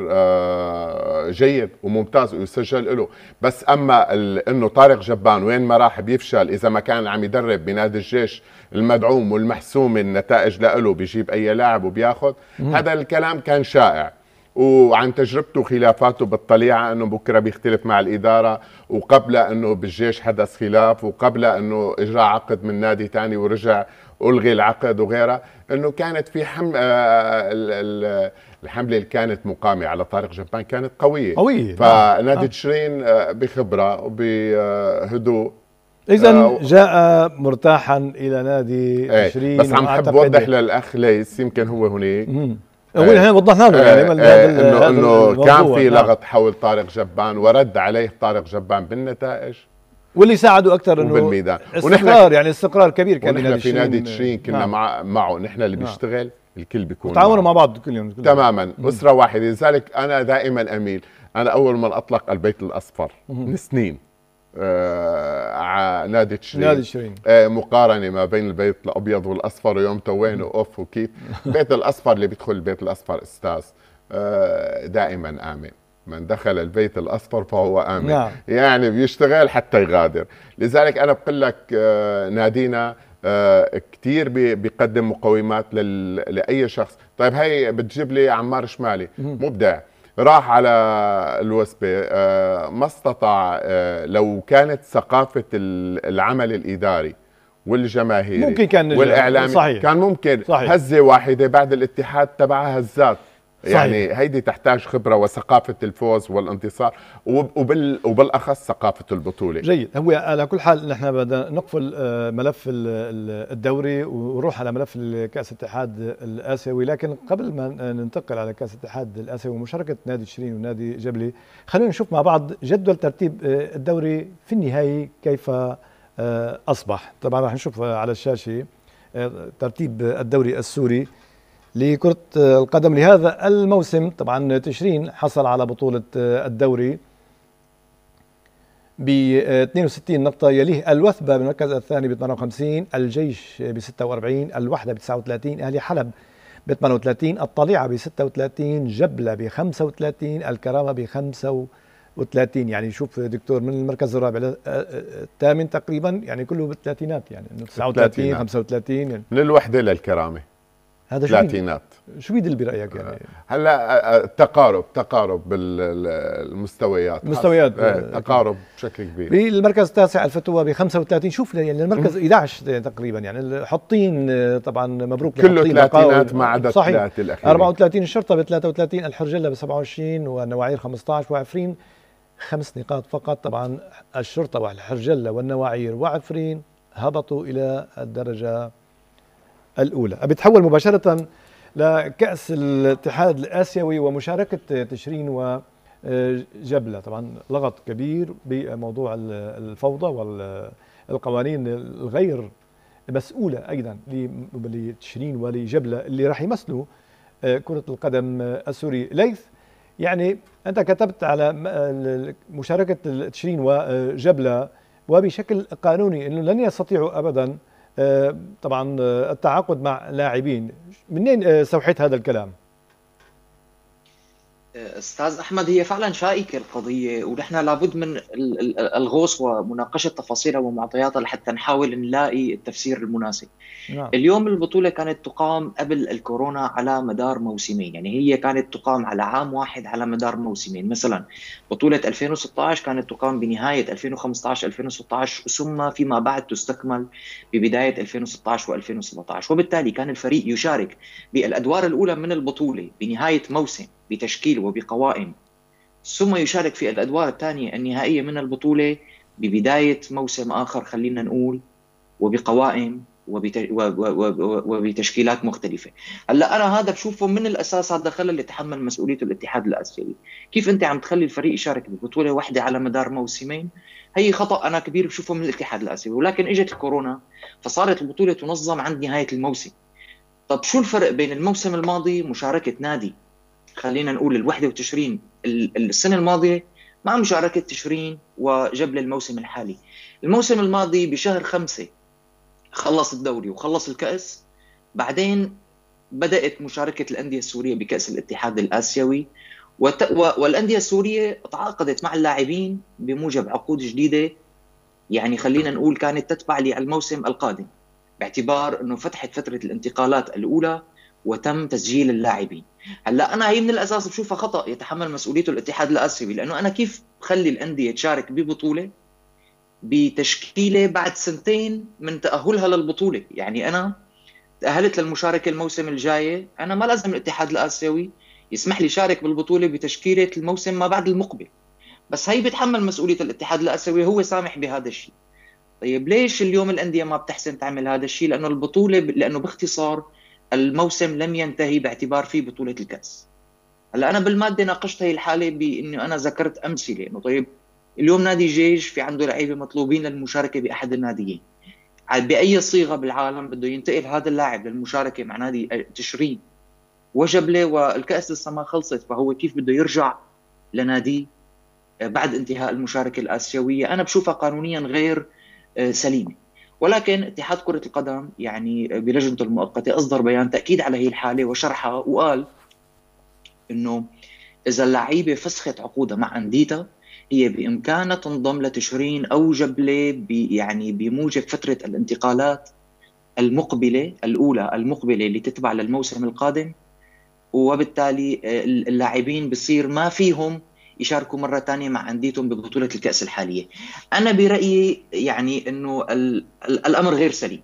جيد وممتاز ويسجل له بس اما انه طارق جبان وين ما راح بيفشل اذا ما كان عم يدرب بنادي الجيش المدعوم والمحسوم النتائج له بيجيب اي لاعب وبياخذ هذا الكلام كان شائع وعن تجربته وخلافاته بالطليعه انه بكره بيختلف مع الاداره وقبل انه بالجيش حدث خلاف وقبل انه اجرى عقد من نادي ثاني ورجع الغي العقد وغيرها انه كانت في حمل آه، الحمله اللي كانت مقامه على طارق جبان كانت قويه قويه آه، فنادي آه. تشرين آه، بخبره وبهدوء اذا آه جاء مرتاحا الى نادي ايه تشرين بس عم بحب اوضح للاخ ليس يمكن هو هناك هو احنا إيه. وضحنا له يعني إيه، إيه، انه انه كان في نعم. لغط حول طارق جبان ورد عليه طارق جبان بالنتائج واللي ساعدوا اكثر انه بالميدان استقرار ونحن يعني استقرار كبير كان ونحن في نادي تشرين كنا نعم. معه نحن اللي بنشتغل نعم. بيشتغل الكل بيكون تعاونوا مع بعض كل يوم كل تماما يوم. اسره واحده لذلك انا دائما اميل انا اول من اطلق البيت الاصفر من سنين آه على نادي تشرين نادي تشرين آه مقارنه ما بين البيت الابيض والاصفر ويوم وين واوف وكيف البيت الاصفر اللي بيدخل البيت الاصفر استاذ آه دائما امن من دخل البيت الأصفر فهو آمن نعم. يعني بيشتغل حتى يغادر لذلك أنا بقول لك آه، نادينا آه، كثير بيقدم مقومات لأي شخص طيب هي بتجيب لي عمار شمالي مبدع راح على الوسبة آه، ما استطاع لو كانت ثقافة العمل الإداري والجماهيري ممكن كان والإعلامي صحيح. كان ممكن صحيح. هزة واحدة بعد الاتحاد تبعها هزات يعني هيدي تحتاج خبره وثقافه الفوز والانتصار وبال وبالاخص ثقافه البطوله جيد هو على كل حال نحن بدنا نقفل آه، ملف الدوري ونروح على ملف كاس الاتحاد الاسيوي لكن قبل ما ننتقل على كاس الاتحاد الاسيوي ومشاركه نادي شيرين ونادي جبلي خلينا نشوف مع بعض جدول ترتيب آه، الدوري في النهايه كيف آه، اصبح طبعا راح نشوف على الشاشه ترتيب الدوري السوري لكرة القدم لهذا الموسم طبعا تشرين حصل على بطولة الدوري ب 62 نقطة يليه الوثبة بالمركز الثاني ب 58 الجيش ب 46 الوحدة ب 39 أهلي حلب ب 38 الطليعة ب 36 جبلة ب 35 الكرامة ب 35 يعني شوف دكتور من المركز الرابع الثامن تقريبا يعني كله بالثلاثينات يعني 39 35 يعني. من الوحدة للكرامة هذا شو ثلاثينات شو بيدل برايك يعني؟ آه، هلا آه، تقارب تقارب بالمستويات مستويات إيه، آه، تقارب بشكل كبير بالمركز التاسع الفتوى ب 35 شوف يعني المركز 11 تقريبا يعني حطين طبعا مبروك كله ثلاثينات ما عدا الثلاثه الاخيره 34 الشرطه ب 33 الحرجله ب 27 والنواعير 15 وعفرين خمس نقاط فقط طبعا الشرطه والحرجله والنواعير وعفرين هبطوا الى الدرجه الأولى بتحول مباشرة لكأس الاتحاد الآسيوي ومشاركة تشرين و جبلة طبعا لغط كبير بموضوع الفوضى والقوانين الغير مسؤولة أيضا لتشرين ولجبلة اللي راح يمثلوا آه، كرة القدم السوري ليث يعني أنت كتبت على مشاركة تشرين وجبلة وبشكل قانوني أنه لن يستطيعوا أبداً آه، طبعا آه، التعاقد مع لاعبين منين آه، سوحت هذا الكلام استاذ احمد هي فعلا شائكه القضيه ونحن لابد من الغوص ومناقشه تفاصيلها ومعطياتها لحتى نحاول نلاقي التفسير المناسب. نعم. اليوم البطوله كانت تقام قبل الكورونا على مدار موسمين، يعني هي كانت تقام على عام واحد على مدار موسمين، مثلا بطوله 2016 كانت تقام بنهايه 2015 2016 ثم فيما بعد تستكمل ببدايه 2016 و2017، وبالتالي كان الفريق يشارك بالادوار الاولى من البطوله بنهايه موسم بتشكيل وبقوائم ثم يشارك في الأدوار الثانية النهائية من البطولة ببداية موسم آخر خلينا نقول وبقوائم وبتشكيلات مختلفه هلا انا هذا بشوفه من الاساس هذا خلل اللي تحمل مسؤوليته الاتحاد الاسيوي كيف انت عم تخلي الفريق يشارك ببطوله واحده على مدار موسمين هي خطا انا كبير بشوفه من الاتحاد الاسيوي ولكن اجت الكورونا فصارت البطوله تنظم عند نهايه الموسم طب شو الفرق بين الموسم الماضي مشاركه نادي خلينا نقول ال 21 السنه الماضيه مع مشاركه تشرين وجبل الموسم الحالي. الموسم الماضي بشهر خمسة خلص الدوري وخلص الكأس بعدين بدأت مشاركة الأندية السورية بكأس الاتحاد الآسيوي والأندية السورية تعاقدت مع اللاعبين بموجب عقود جديدة يعني خلينا نقول كانت تتبع للموسم القادم باعتبار أنه فتحت فترة الانتقالات الأولى وتم تسجيل اللاعبين هلا انا هي من الاساس بشوفها خطا يتحمل مسؤوليته الاتحاد الاسيوي لانه انا كيف بخلي الانديه تشارك ببطوله بتشكيله بعد سنتين من تاهلها للبطوله يعني انا تاهلت للمشاركه الموسم الجاي انا ما لازم الاتحاد الاسيوي يسمح لي شارك بالبطوله بتشكيله الموسم ما بعد المقبل بس هي بيتحمل مسؤوليه الاتحاد الاسيوي هو سامح بهذا الشيء طيب ليش اليوم الانديه ما بتحسن تعمل هذا الشيء لانه البطوله لانه باختصار الموسم لم ينتهي باعتبار في بطوله الكاس هلا انا بالماده ناقشت هي الحاله بانه انا ذكرت امثله انه طيب اليوم نادي جيش في عنده لعيبه مطلوبين للمشاركه باحد الناديين باي صيغه بالعالم بده ينتقل هذا اللاعب للمشاركه مع نادي آه، تشرين وجبله والكاس لسه ما خلصت فهو كيف بده يرجع لنادي آه، بعد انتهاء المشاركه الاسيويه انا بشوفها قانونيا غير آه، سليمه ولكن اتحاد كرة القدم يعني بلجنته المؤقتة أصدر بيان تأكيد على هي الحالة وشرحها وقال إنه إذا اللعيبة فسخت عقودها مع أنديتها هي بإمكانها تنضم لتشرين أو جبلة يعني بموجب فترة الانتقالات المقبلة الأولى المقبلة اللي تتبع للموسم القادم وبالتالي اللاعبين بصير ما فيهم يشاركوا مره ثانيه مع انديتهم ببطوله الكاس الحاليه. انا برايي يعني انه الامر غير سليم.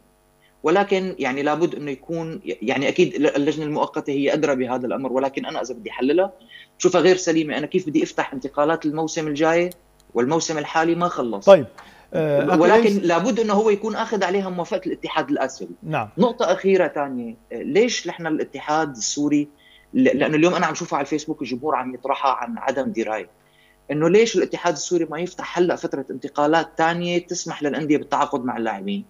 ولكن يعني لابد انه يكون يعني اكيد اللجنه المؤقته هي ادرى بهذا الامر ولكن انا اذا بدي احللها بشوفها غير سليمه انا كيف بدي افتح انتقالات الموسم الجاي والموسم الحالي ما خلص طيب آه، ولكن لابد انه هو يكون اخذ عليها موافقه الاتحاد الاسيوي نعم نقطه اخيره ثانيه ليش نحن الاتحاد السوري لانه اليوم انا عم شوفها على الفيسبوك الجمهور عم يطرحها عن عدم درايه انه ليش الاتحاد السوري ما يفتح هلا فتره انتقالات ثانيه تسمح للانديه بالتعاقد مع اللاعبين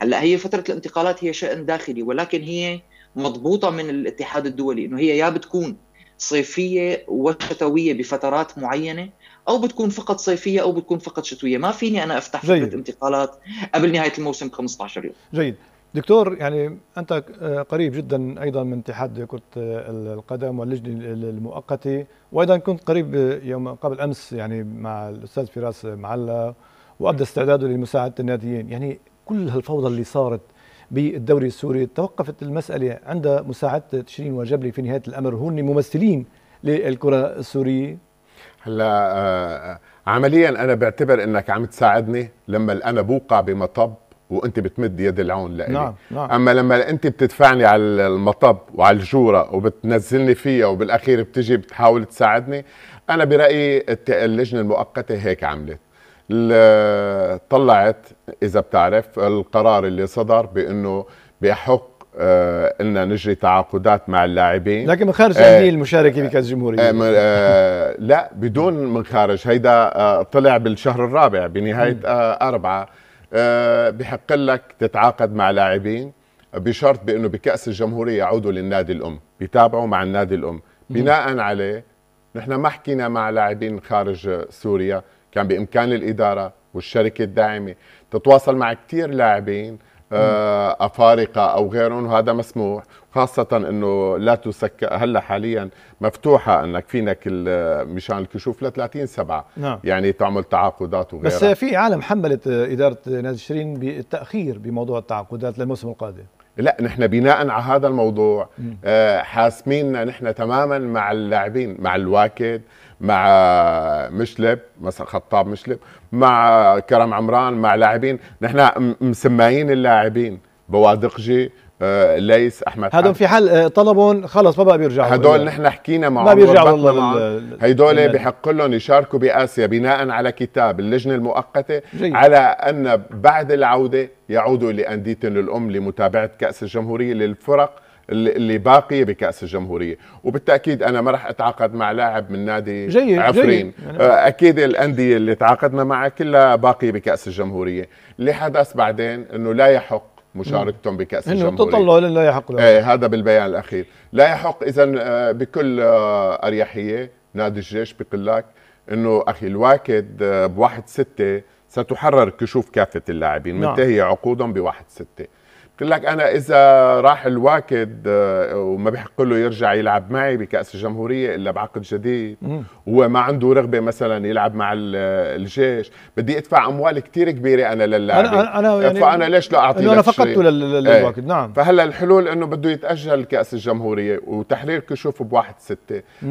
هلا هي فتره الانتقالات هي شان داخلي ولكن هي مضبوطه من الاتحاد الدولي انه هي يا بتكون صيفيه وشتويه بفترات معينه او بتكون فقط صيفيه او بتكون فقط شتويه ما فيني انا افتح فتره انتقالات قبل نهايه الموسم 15 يوم جيد دكتور يعني انت آه، قريب جدا ايضا من اتحاد كره آه، القدم واللجنه المؤقته وايضا كنت قريب آه، يوم قبل امس يعني مع الاستاذ فراس معلا وابدى نعم. استعداده لمساعده الناديين يعني كل هالفوضى اللي صارت بالدوري السوري توقفت المساله عند مساعده تشرين وجبلي في نهايه الامر هن ممثلين للكره السوريه هلا عمليا انا بعتبر انك عم تساعدني لما انا بوقع بمطب وانت بتمد يد العون لإلي نعم. نعم. اما لما انت بتدفعني على المطب وعلى الجوره وبتنزلني فيها وبالاخير بتجي بتحاول تساعدني انا برايي اللجنه المؤقته هيك عملت طلعت اذا بتعرف القرار اللي صدر بانه بحق آه ان نجري تعاقدات مع اللاعبين لكن من خارج آه المشاركه بكاس آه، الجمهوريه آه, آه لا بدون من خارج هيدا آه طلع بالشهر الرابع بنهايه آه اربعه آه، بحق لك تتعاقد مع لاعبين بشرط بانه بكاس الجمهوريه يعودوا للنادي الام بيتابعوا مع النادي الام بناء عليه نحن ما حكينا مع لاعبين خارج سوريا كان بامكان الاداره والشركه الداعمه تتواصل مع كثير لاعبين آه، افارقه او غيرهم وهذا مسموح خاصة انه لا تسكر هلا حاليا مفتوحة انك فينك مشان الكشوف ل 30 سبعة نعم. يعني تعمل تعاقدات وغيرها بس في عالم حملت ادارة نادي شيرين بالتأخير بموضوع التعاقدات للموسم القادم لا نحن بناء على هذا الموضوع آه، حاسمين نحن تماما مع اللاعبين مع الواكد مع مشلب مثلا خطاب مشلب مع كرم عمران مع لاعبين نحن مسمعين اللاعبين بوادقجي آه، ليس احمد هذول في حال آه، طلبوا خلص ما بقى بيرجعوا هدول نحن حكينا معهم ما بيرجعوا والله هدول بحق لهم يشاركوا باسيا بناء على كتاب اللجنه المؤقته جيد. على ان بعد العوده يعودوا لانديتهم الام لمتابعه كاس الجمهوريه للفرق اللي باقيه بكاس الجمهوريه وبالتاكيد انا ما راح اتعاقد مع لاعب من نادي جيد عفرين جيد. يعني أه، اكيد الانديه اللي تعاقدنا معها كلها باقيه بكاس الجمهوريه اللي حدث بعدين انه لا يحق مشاركتهم بكاس إنه الجمهوريه تطلعوا لا يحق لهم. آه هذا بالبيان الاخير لا يحق اذا أه، بكل آه اريحيه نادي الجيش بيقول لك انه اخي الواكد أه، بواحد ستة ستحرر كشوف كافه اللاعبين نعم. منتهي عقودهم بواحد ستة قلت لك انا اذا راح الواكد آه، وما بحق له يرجع يلعب معي بكاس الجمهوريه الا بعقد جديد هو ما عنده رغبه مثلا يلعب مع الجيش بدي ادفع اموال كثير كبيره انا للاعب انا انا يعني فانا ليش لا اعطي انا فقدته إيه. للواكد نعم فهلا الحلول انه بده يتاجل كاس الجمهوريه وتحرير كشوف ب 1 6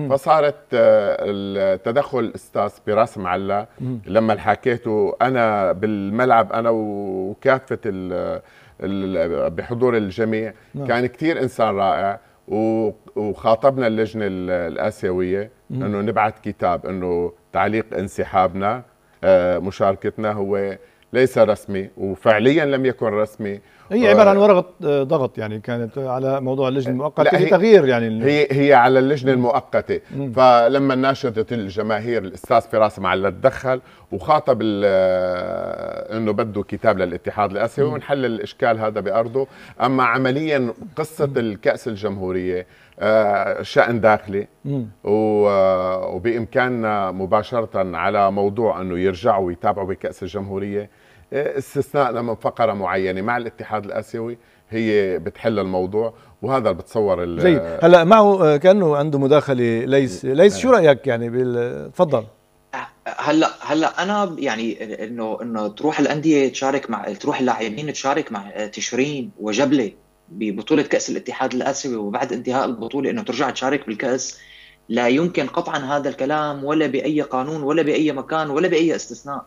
فصارت آه، التدخل الاستاذ براس معلا لما حكيته انا بالملعب انا وكافه بحضور الجميع نعم. كان كثير انسان رائع وخاطبنا اللجنه الاسيويه انه نبعث كتاب انه تعليق انسحابنا آه، مشاركتنا هو ليس رسمي وفعليا لم يكن رسمي هي عباره عن ورقه آه، ضغط يعني كانت على موضوع اللجنه المؤقته هي تغيير يعني هي هي على اللجنه المؤقته فلما ناشدت الجماهير الاستاذ فراس معلا تدخل وخاطب آه، انه بده كتاب للاتحاد الاسيوي ونحل الاشكال هذا بارضه اما عمليا قصه الكاس الجمهوريه آه، شأن داخلي وبإمكاننا مباشرة على موضوع أنه يرجعوا ويتابعوا بكأس الجمهورية استثناء لما فقره معينه مع الاتحاد الاسيوي هي بتحل الموضوع وهذا بتصور جيد هلا معه آه، كانه عنده مداخله ليس ليس شو نعم. رايك يعني تفضل هلا هلا انا يعني انه انه تروح الانديه تشارك مع تروح اللاعبين تشارك مع آه، تشرين وجبله ببطوله كاس الاتحاد الاسيوي وبعد انتهاء البطوله انه ترجع تشارك بالكاس لا يمكن قطعا هذا الكلام ولا باي قانون ولا باي مكان ولا باي استثناء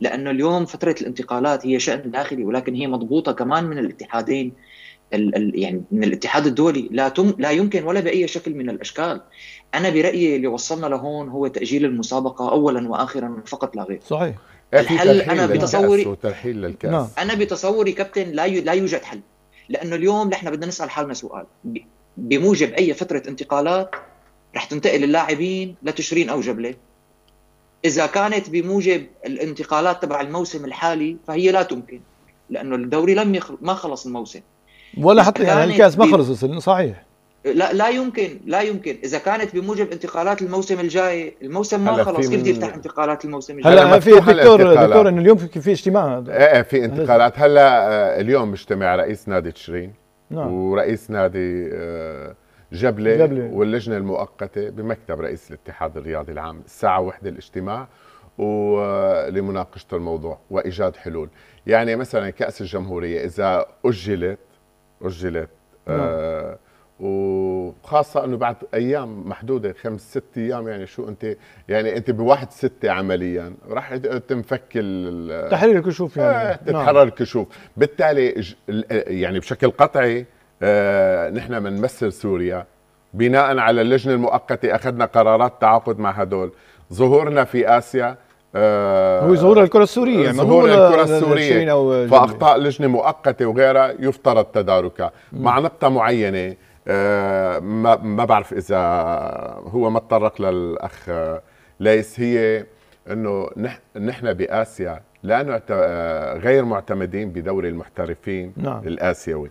لانه اليوم فتره الانتقالات هي شان داخلي ولكن هي مضبوطه كمان من الاتحادين ال ال يعني من الاتحاد الدولي لا تم لا يمكن ولا باي شكل من الاشكال انا برايي اللي وصلنا لهون هو تاجيل المسابقه اولا واخرا فقط لا غير صحيح الحل انا بتصوري ترحيل للكاس نعم. انا بتصوري كابتن لا لا يوجد حل لانه اليوم نحن بدنا نسال حالنا سؤال بموجب اي فتره انتقالات رح تنتقل اللاعبين لتشرين او جبله اذا كانت بموجب الانتقالات تبع الموسم الحالي فهي لا تمكن لانه الدوري لم يخل... ما خلص الموسم ولا حتى يعني الكاس ما خلص صحيح لا لا يمكن لا يمكن اذا كانت بموجب انتقالات الموسم الجاي الموسم ما خلص كيف بده يفتح انتقالات الموسم الجاي هلا ما في دكتور دكتور انه اليوم في, في اجتماع ايه, إيه، في انتقالات هلا آه، اليوم اجتمع رئيس نادي تشرين نعم. ورئيس نادي آه جبلة, واللجنة المؤقتة بمكتب رئيس الاتحاد الرياضي العام الساعة 1 الاجتماع ولمناقشة الموضوع وإيجاد حلول يعني مثلا كأس الجمهورية إذا أجلت أجلت آه، نعم. وخاصة أنه بعد أيام محدودة خمس ست أيام يعني شو أنت يعني أنت بواحد ستة عمليا راح تنفك تحرير الكشوف يعني آه، نعم. تتحرر الكشوف بالتالي يعني بشكل قطعي آه، نحن بنمثل سوريا بناء على اللجنه المؤقته اخذنا قرارات تعاقد مع هدول ظهورنا في اسيا آه هو ظهور الكرة السورية يعني ظهور الكرة السورية فأخطاء لجنة مؤقتة وغيرها يفترض تداركها مع نقطة معينة آه ما, ما بعرف إذا هو ما تطرق للأخ آه، ليس هي أنه نحن بآسيا لانه آه، غير معتمدين بدوري المحترفين نعم. الاسيوي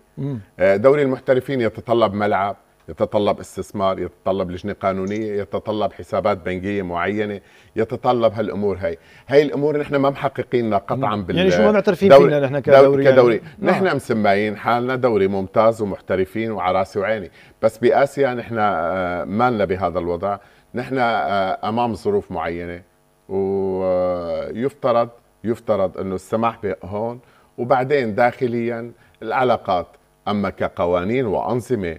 آه، دوري المحترفين يتطلب ملعب يتطلب استثمار يتطلب لجنه قانونيه يتطلب حسابات بنكيه معينه يتطلب هالامور هي هي الامور نحن ما محققينها قطعا بال يعني شو ما معترفين فينا نحن كدوري كدوري نعم. يعني. نحن نعم. مسميين حالنا دوري ممتاز ومحترفين راسي وعيني بس باسيا نحن آه، ما لنا بهذا الوضع نحن امام ظروف معينه ويفترض يفترض انه السماح هون وبعدين داخليا العلاقات اما كقوانين وانظمه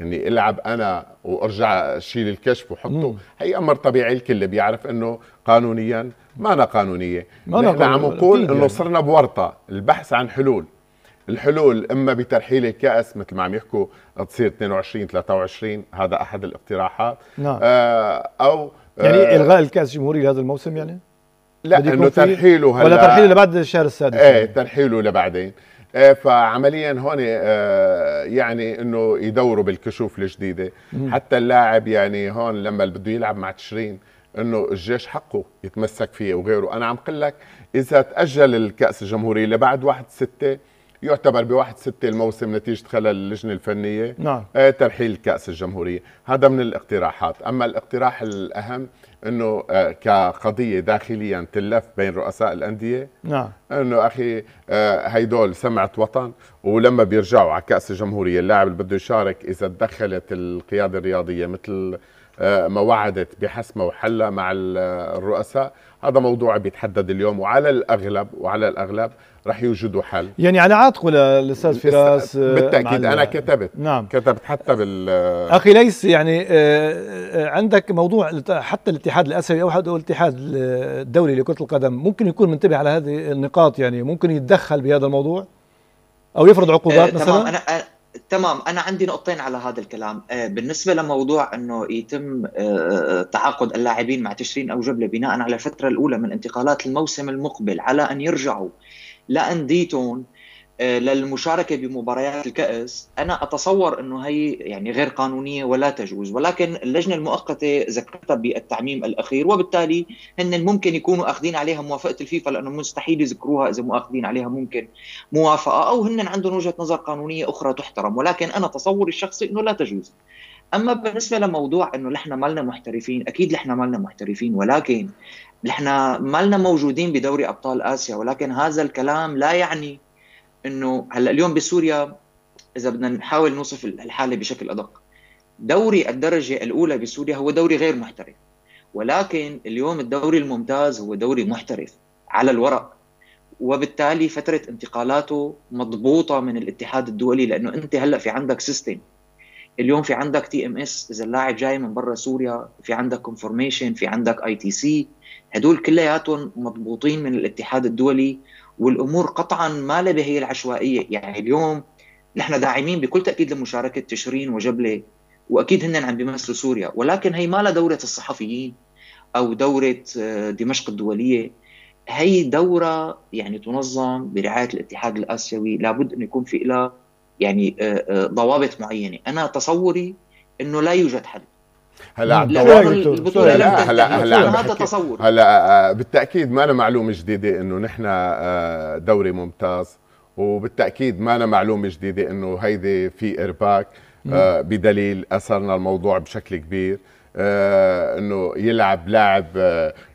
اني العب انا وارجع اشيل الكشف وحطه هي امر طبيعي الكل بيعرف انه قانونيا ما أنا قانونيه ما نحن قانون. عم نقول انه يعني. صرنا بورطه البحث عن حلول الحلول اما بترحيل الكاس مثل ما عم يحكوا تصير 22 23 هذا احد الاقتراحات نعم. آه او يعني الغاء آه، الكاس الجمهوري لهذا الموسم يعني لا انه ترحيله هلا ولا ترحيله لبعد الشهر السادس ايه ترحيله لبعدين إيه، فعمليا هون إيه، يعني انه يدوروا بالكشوف الجديده حتى اللاعب يعني هون لما بده يلعب مع تشرين انه الجيش حقه يتمسك فيه وغيره انا عم قل لك اذا تاجل الكاس الجمهوري لبعد 1 6 يعتبر بواحد ستة الموسم نتيجة خلل اللجنة الفنية نعم. إيه، ترحيل كأس الجمهورية هذا من الاقتراحات أما الاقتراح الأهم انه آه، كقضيه داخليا تلف بين رؤساء الانديه نعم انه اخي آه، هيدول سمعه وطن ولما بيرجعوا على كاس الجمهوريه اللاعب اللي بده يشارك اذا تدخلت القياده الرياضيه مثل آه، ما وعدت بحسمه وحلها مع الرؤساء هذا موضوع بيتحدد اليوم وعلى الاغلب وعلى الاغلب رح يوجدوا حل يعني على عاتقه للاستاذ فراس آه، بالتاكيد انا كتبت نعم كتبت حتى بال اخي ليس يعني آه، آه، عندك موضوع حتى الاتحاد الاسيوي او الاتحاد الدولي لكره القدم ممكن يكون منتبه على هذه النقاط يعني ممكن يتدخل بهذا الموضوع او يفرض عقوبات مثلا تمام انا تمام انا عندي نقطتين على هذا الكلام بالنسبه لموضوع انه يتم تعاقد اللاعبين مع تشرين او جبله بناء على الفتره الاولى من انتقالات الموسم المقبل على ان يرجعوا لانديتهم آه، للمشاركة بمباريات الكأس أنا أتصور أنه هي يعني غير قانونية ولا تجوز ولكن اللجنة المؤقتة ذكرتها بالتعميم الأخير وبالتالي هن ممكن يكونوا أخذين عليها موافقة الفيفا لأنه مستحيل يذكروها إذا مو أخذين عليها ممكن موافقة أو هن عندهم وجهة نظر قانونية أخرى تحترم ولكن أنا تصوري الشخصي أنه لا تجوز اما بالنسبه لموضوع انه نحن مالنا محترفين اكيد نحن مالنا محترفين ولكن نحن ما لنا موجودين بدوري ابطال اسيا ولكن هذا الكلام لا يعني انه هلا اليوم بسوريا اذا بدنا نحاول نوصف الحاله بشكل ادق دوري الدرجه الاولى بسوريا هو دوري غير محترف ولكن اليوم الدوري الممتاز هو دوري محترف على الورق وبالتالي فتره انتقالاته مضبوطه من الاتحاد الدولي لانه انت هلا في عندك سيستم اليوم في عندك تي ام اس اذا اللاعب جاي من برا سوريا في عندك كونفورميشن في عندك اي تي سي هدول كلياتهم مضبوطين من الاتحاد الدولي والامور قطعا ما لها بهي العشوائيه يعني اليوم نحن داعمين بكل تاكيد لمشاركه تشرين وجبله واكيد هن عم بيمثلوا سوريا ولكن هي ما لها دوره الصحفيين او دوره آه، دمشق الدوليه هي دوره يعني تنظم برعايه الاتحاد الاسيوي لابد انه يكون في لها يعني آه، آه، ضوابط معينه انا تصوري انه لا يوجد حل هلا الدوافع البطوله لم هلا هلا هذا تصور هلا آه، بالتاكيد ما أنا معلومه جديده انه نحن آه، دوري ممتاز وبالتاكيد ما أنا معلومه جديده انه هيدي في ارباك آه، بدليل اثرنا الموضوع بشكل كبير انه يلعب لاعب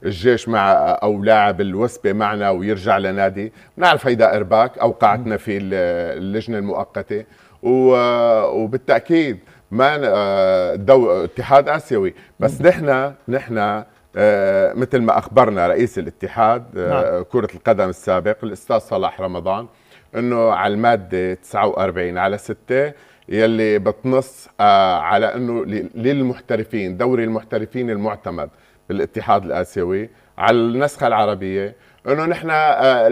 الجيش مع او لاعب الوسبه معنا ويرجع لنادي بنعرف هيدا ارباك اوقعتنا في اللجنه المؤقته وبالتاكيد ما آه، دو... اتحاد اسيوي بس نحن نحن آه، مثل ما اخبرنا رئيس الاتحاد آه، نعم. كره القدم السابق الاستاذ صلاح رمضان انه على الماده 49 على 6 يلي بتنص على انه للمحترفين دوري المحترفين المعتمد بالاتحاد الاسيوي على النسخه العربيه انه نحن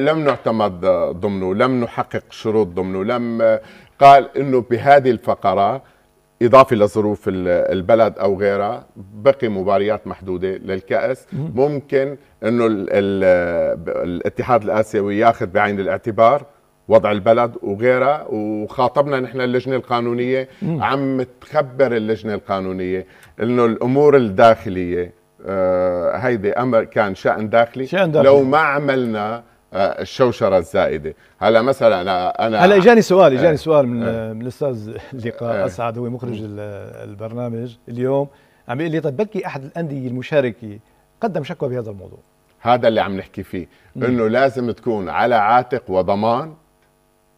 لم نعتمد ضمنه لم نحقق شروط ضمنه لم قال انه بهذه الفقره اضافه لظروف البلد او غيرها بقي مباريات محدوده للكاس ممكن انه الاتحاد الاسيوي ياخذ بعين الاعتبار وضع البلد وغيرها وخاطبنا نحن اللجنه القانونيه عم تخبر اللجنه القانونيه انه الامور الداخليه آه، هيدي امر كان شان داخلي, شأن داخلي لو ما عملنا الشوشره الزائده هلا مثلا انا انا هلا اجاني سؤال اجاني إيه. سؤال من أه من اللقاء اه اسعد هو مخرج البرنامج اليوم عم يقول لي طب بلكي احد الانديه المشاركه قدم شكوى بهذا الموضوع هذا اللي عم نحكي فيه انه لازم تكون على عاتق وضمان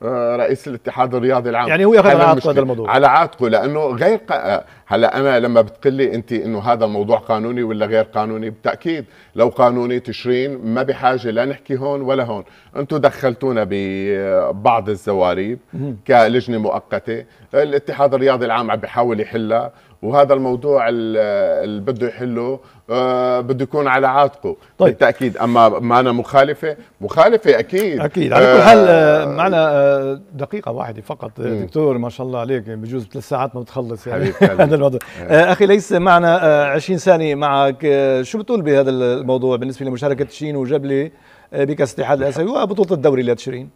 آه، رئيس الاتحاد الرياضي العام يعني هو ياخذ على عاتقه هذا الموضوع على عاتقه لانه غير ق... هلا انا لما بتقلي انت انه هذا الموضوع قانوني ولا غير قانوني بالتاكيد لو قانوني تشرين ما بحاجه لا نحكي هون ولا هون انتم دخلتونا ببعض الزواريب كلجنه مؤقته الاتحاد الرياضي العام عم بيحاول يحلها وهذا الموضوع اللي بده يحله آه، بده يكون على عاتقه طيب. بالتاكيد اما ما انا مخالفه مخالفه اكيد اكيد على آه، كل حال آه، معنا دقيقه واحده فقط م. دكتور ما شاء الله عليك بجوز ثلاث ساعات ما بتخلص يعني (laughs) هذا الموضوع اخي ليس معنا 20 ثانيه معك شو بتقول بهذا الموضوع بالنسبه لمشاركه شين وجبلي بكاس الاتحاد الاسيوي وبطوله الدوري لتشرين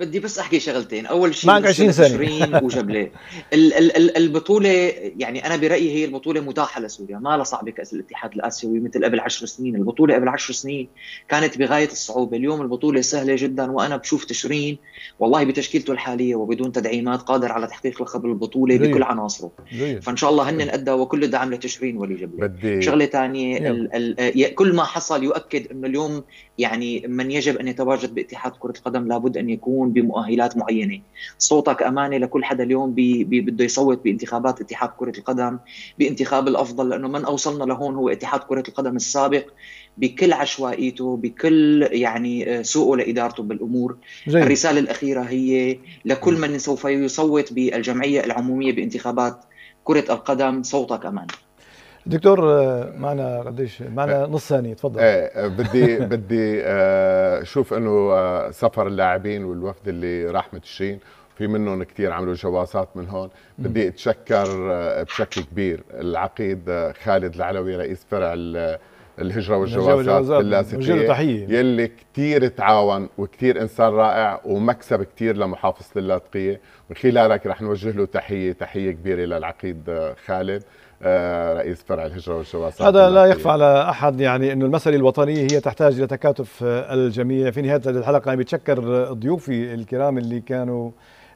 بدي بس احكي شغلتين اول شيء معك 20 سنه شيرين وجبليه البطوله يعني انا برايي هي البطوله متاحه لسوريا ما لها صعبه كاس الاتحاد الاسيوي مثل قبل 10 سنين البطوله قبل 10 سنين كانت بغايه الصعوبه اليوم البطوله سهله جدا وانا بشوف تشرين والله بتشكيلته الحاليه وبدون تدعيمات قادر على تحقيق لقب البطوله بكل عناصره فان شاء الله هن ادى وكل الدعم لتشرين ولي شغله ثانيه كل ما حصل يؤكد انه اليوم يعني من يجب ان يتواجد باتحاد كره القدم لابد ان يكون يكون بمؤهلات معينه صوتك امانه لكل حدا اليوم بي بي بده يصوت بانتخابات اتحاد كره القدم بانتخاب الافضل لانه من اوصلنا لهون هو اتحاد كره القدم السابق بكل عشوائيته بكل يعني آه، سوءه لادارته بالامور جيد. الرساله الاخيره هي لكل من سوف يصوت بالجمعيه العموميه بانتخابات كره القدم صوتك امانه دكتور آه، معنا قديش معنا آه. نص ثانيه تفضل ايه بدي (laughs) بدي آه، شوف انه سفر اللاعبين والوفد اللي راح متشين في منهم كثير عملوا جواصات من هون بدي اتشكر بشكل كبير العقيد خالد العلوي رئيس فرع الهجره والجواسات تحية يلي كثير تعاون وكثير انسان رائع ومكسب كثير لمحافظه اللاذقيه من خلالك رح نوجه له تحيه تحيه كبيره للعقيد خالد آه، رئيس فرع الهجره والشباب هذا لا يخفى على احد يعني انه المساله الوطنيه هي تحتاج الى تكاتف الجميع في نهايه الحلقه انا بتشكر ضيوفي الكرام اللي كانوا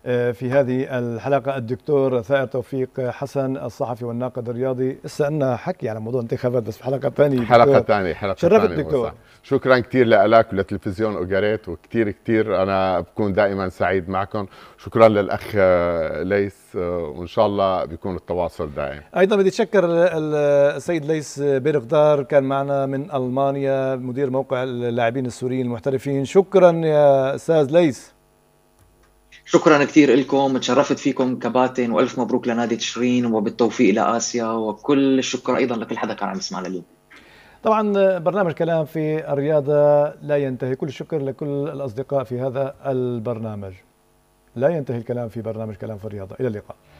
آه، في هذه الحلقة الدكتور ثائر توفيق حسن الصحفي والناقد الرياضي لسه حكي على موضوع انتخابات بس في حلقة ثانية حلقة ثانية حلقة شرفت دكتور شكرا كثير لك ولتلفزيون اوغاريت وكثير كثير انا بكون دائما سعيد معكم شكرا للاخ ليس آه، وان شاء الله بيكون التواصل دائم ايضا بدي اتشكر السيد ليس بيرقدار كان معنا من المانيا مدير موقع اللاعبين السوريين المحترفين شكرا يا استاذ ليس شكرا كثير لكم تشرفت فيكم كباتن والف مبروك لنادي تشرين وبالتوفيق لاسيا وكل الشكر ايضا لكل حدا كان عم يسمعنا اليوم طبعا برنامج كلام في الرياضه لا ينتهي كل الشكر لكل الاصدقاء في هذا البرنامج لا ينتهي الكلام في برنامج كلام في الرياضه الى اللقاء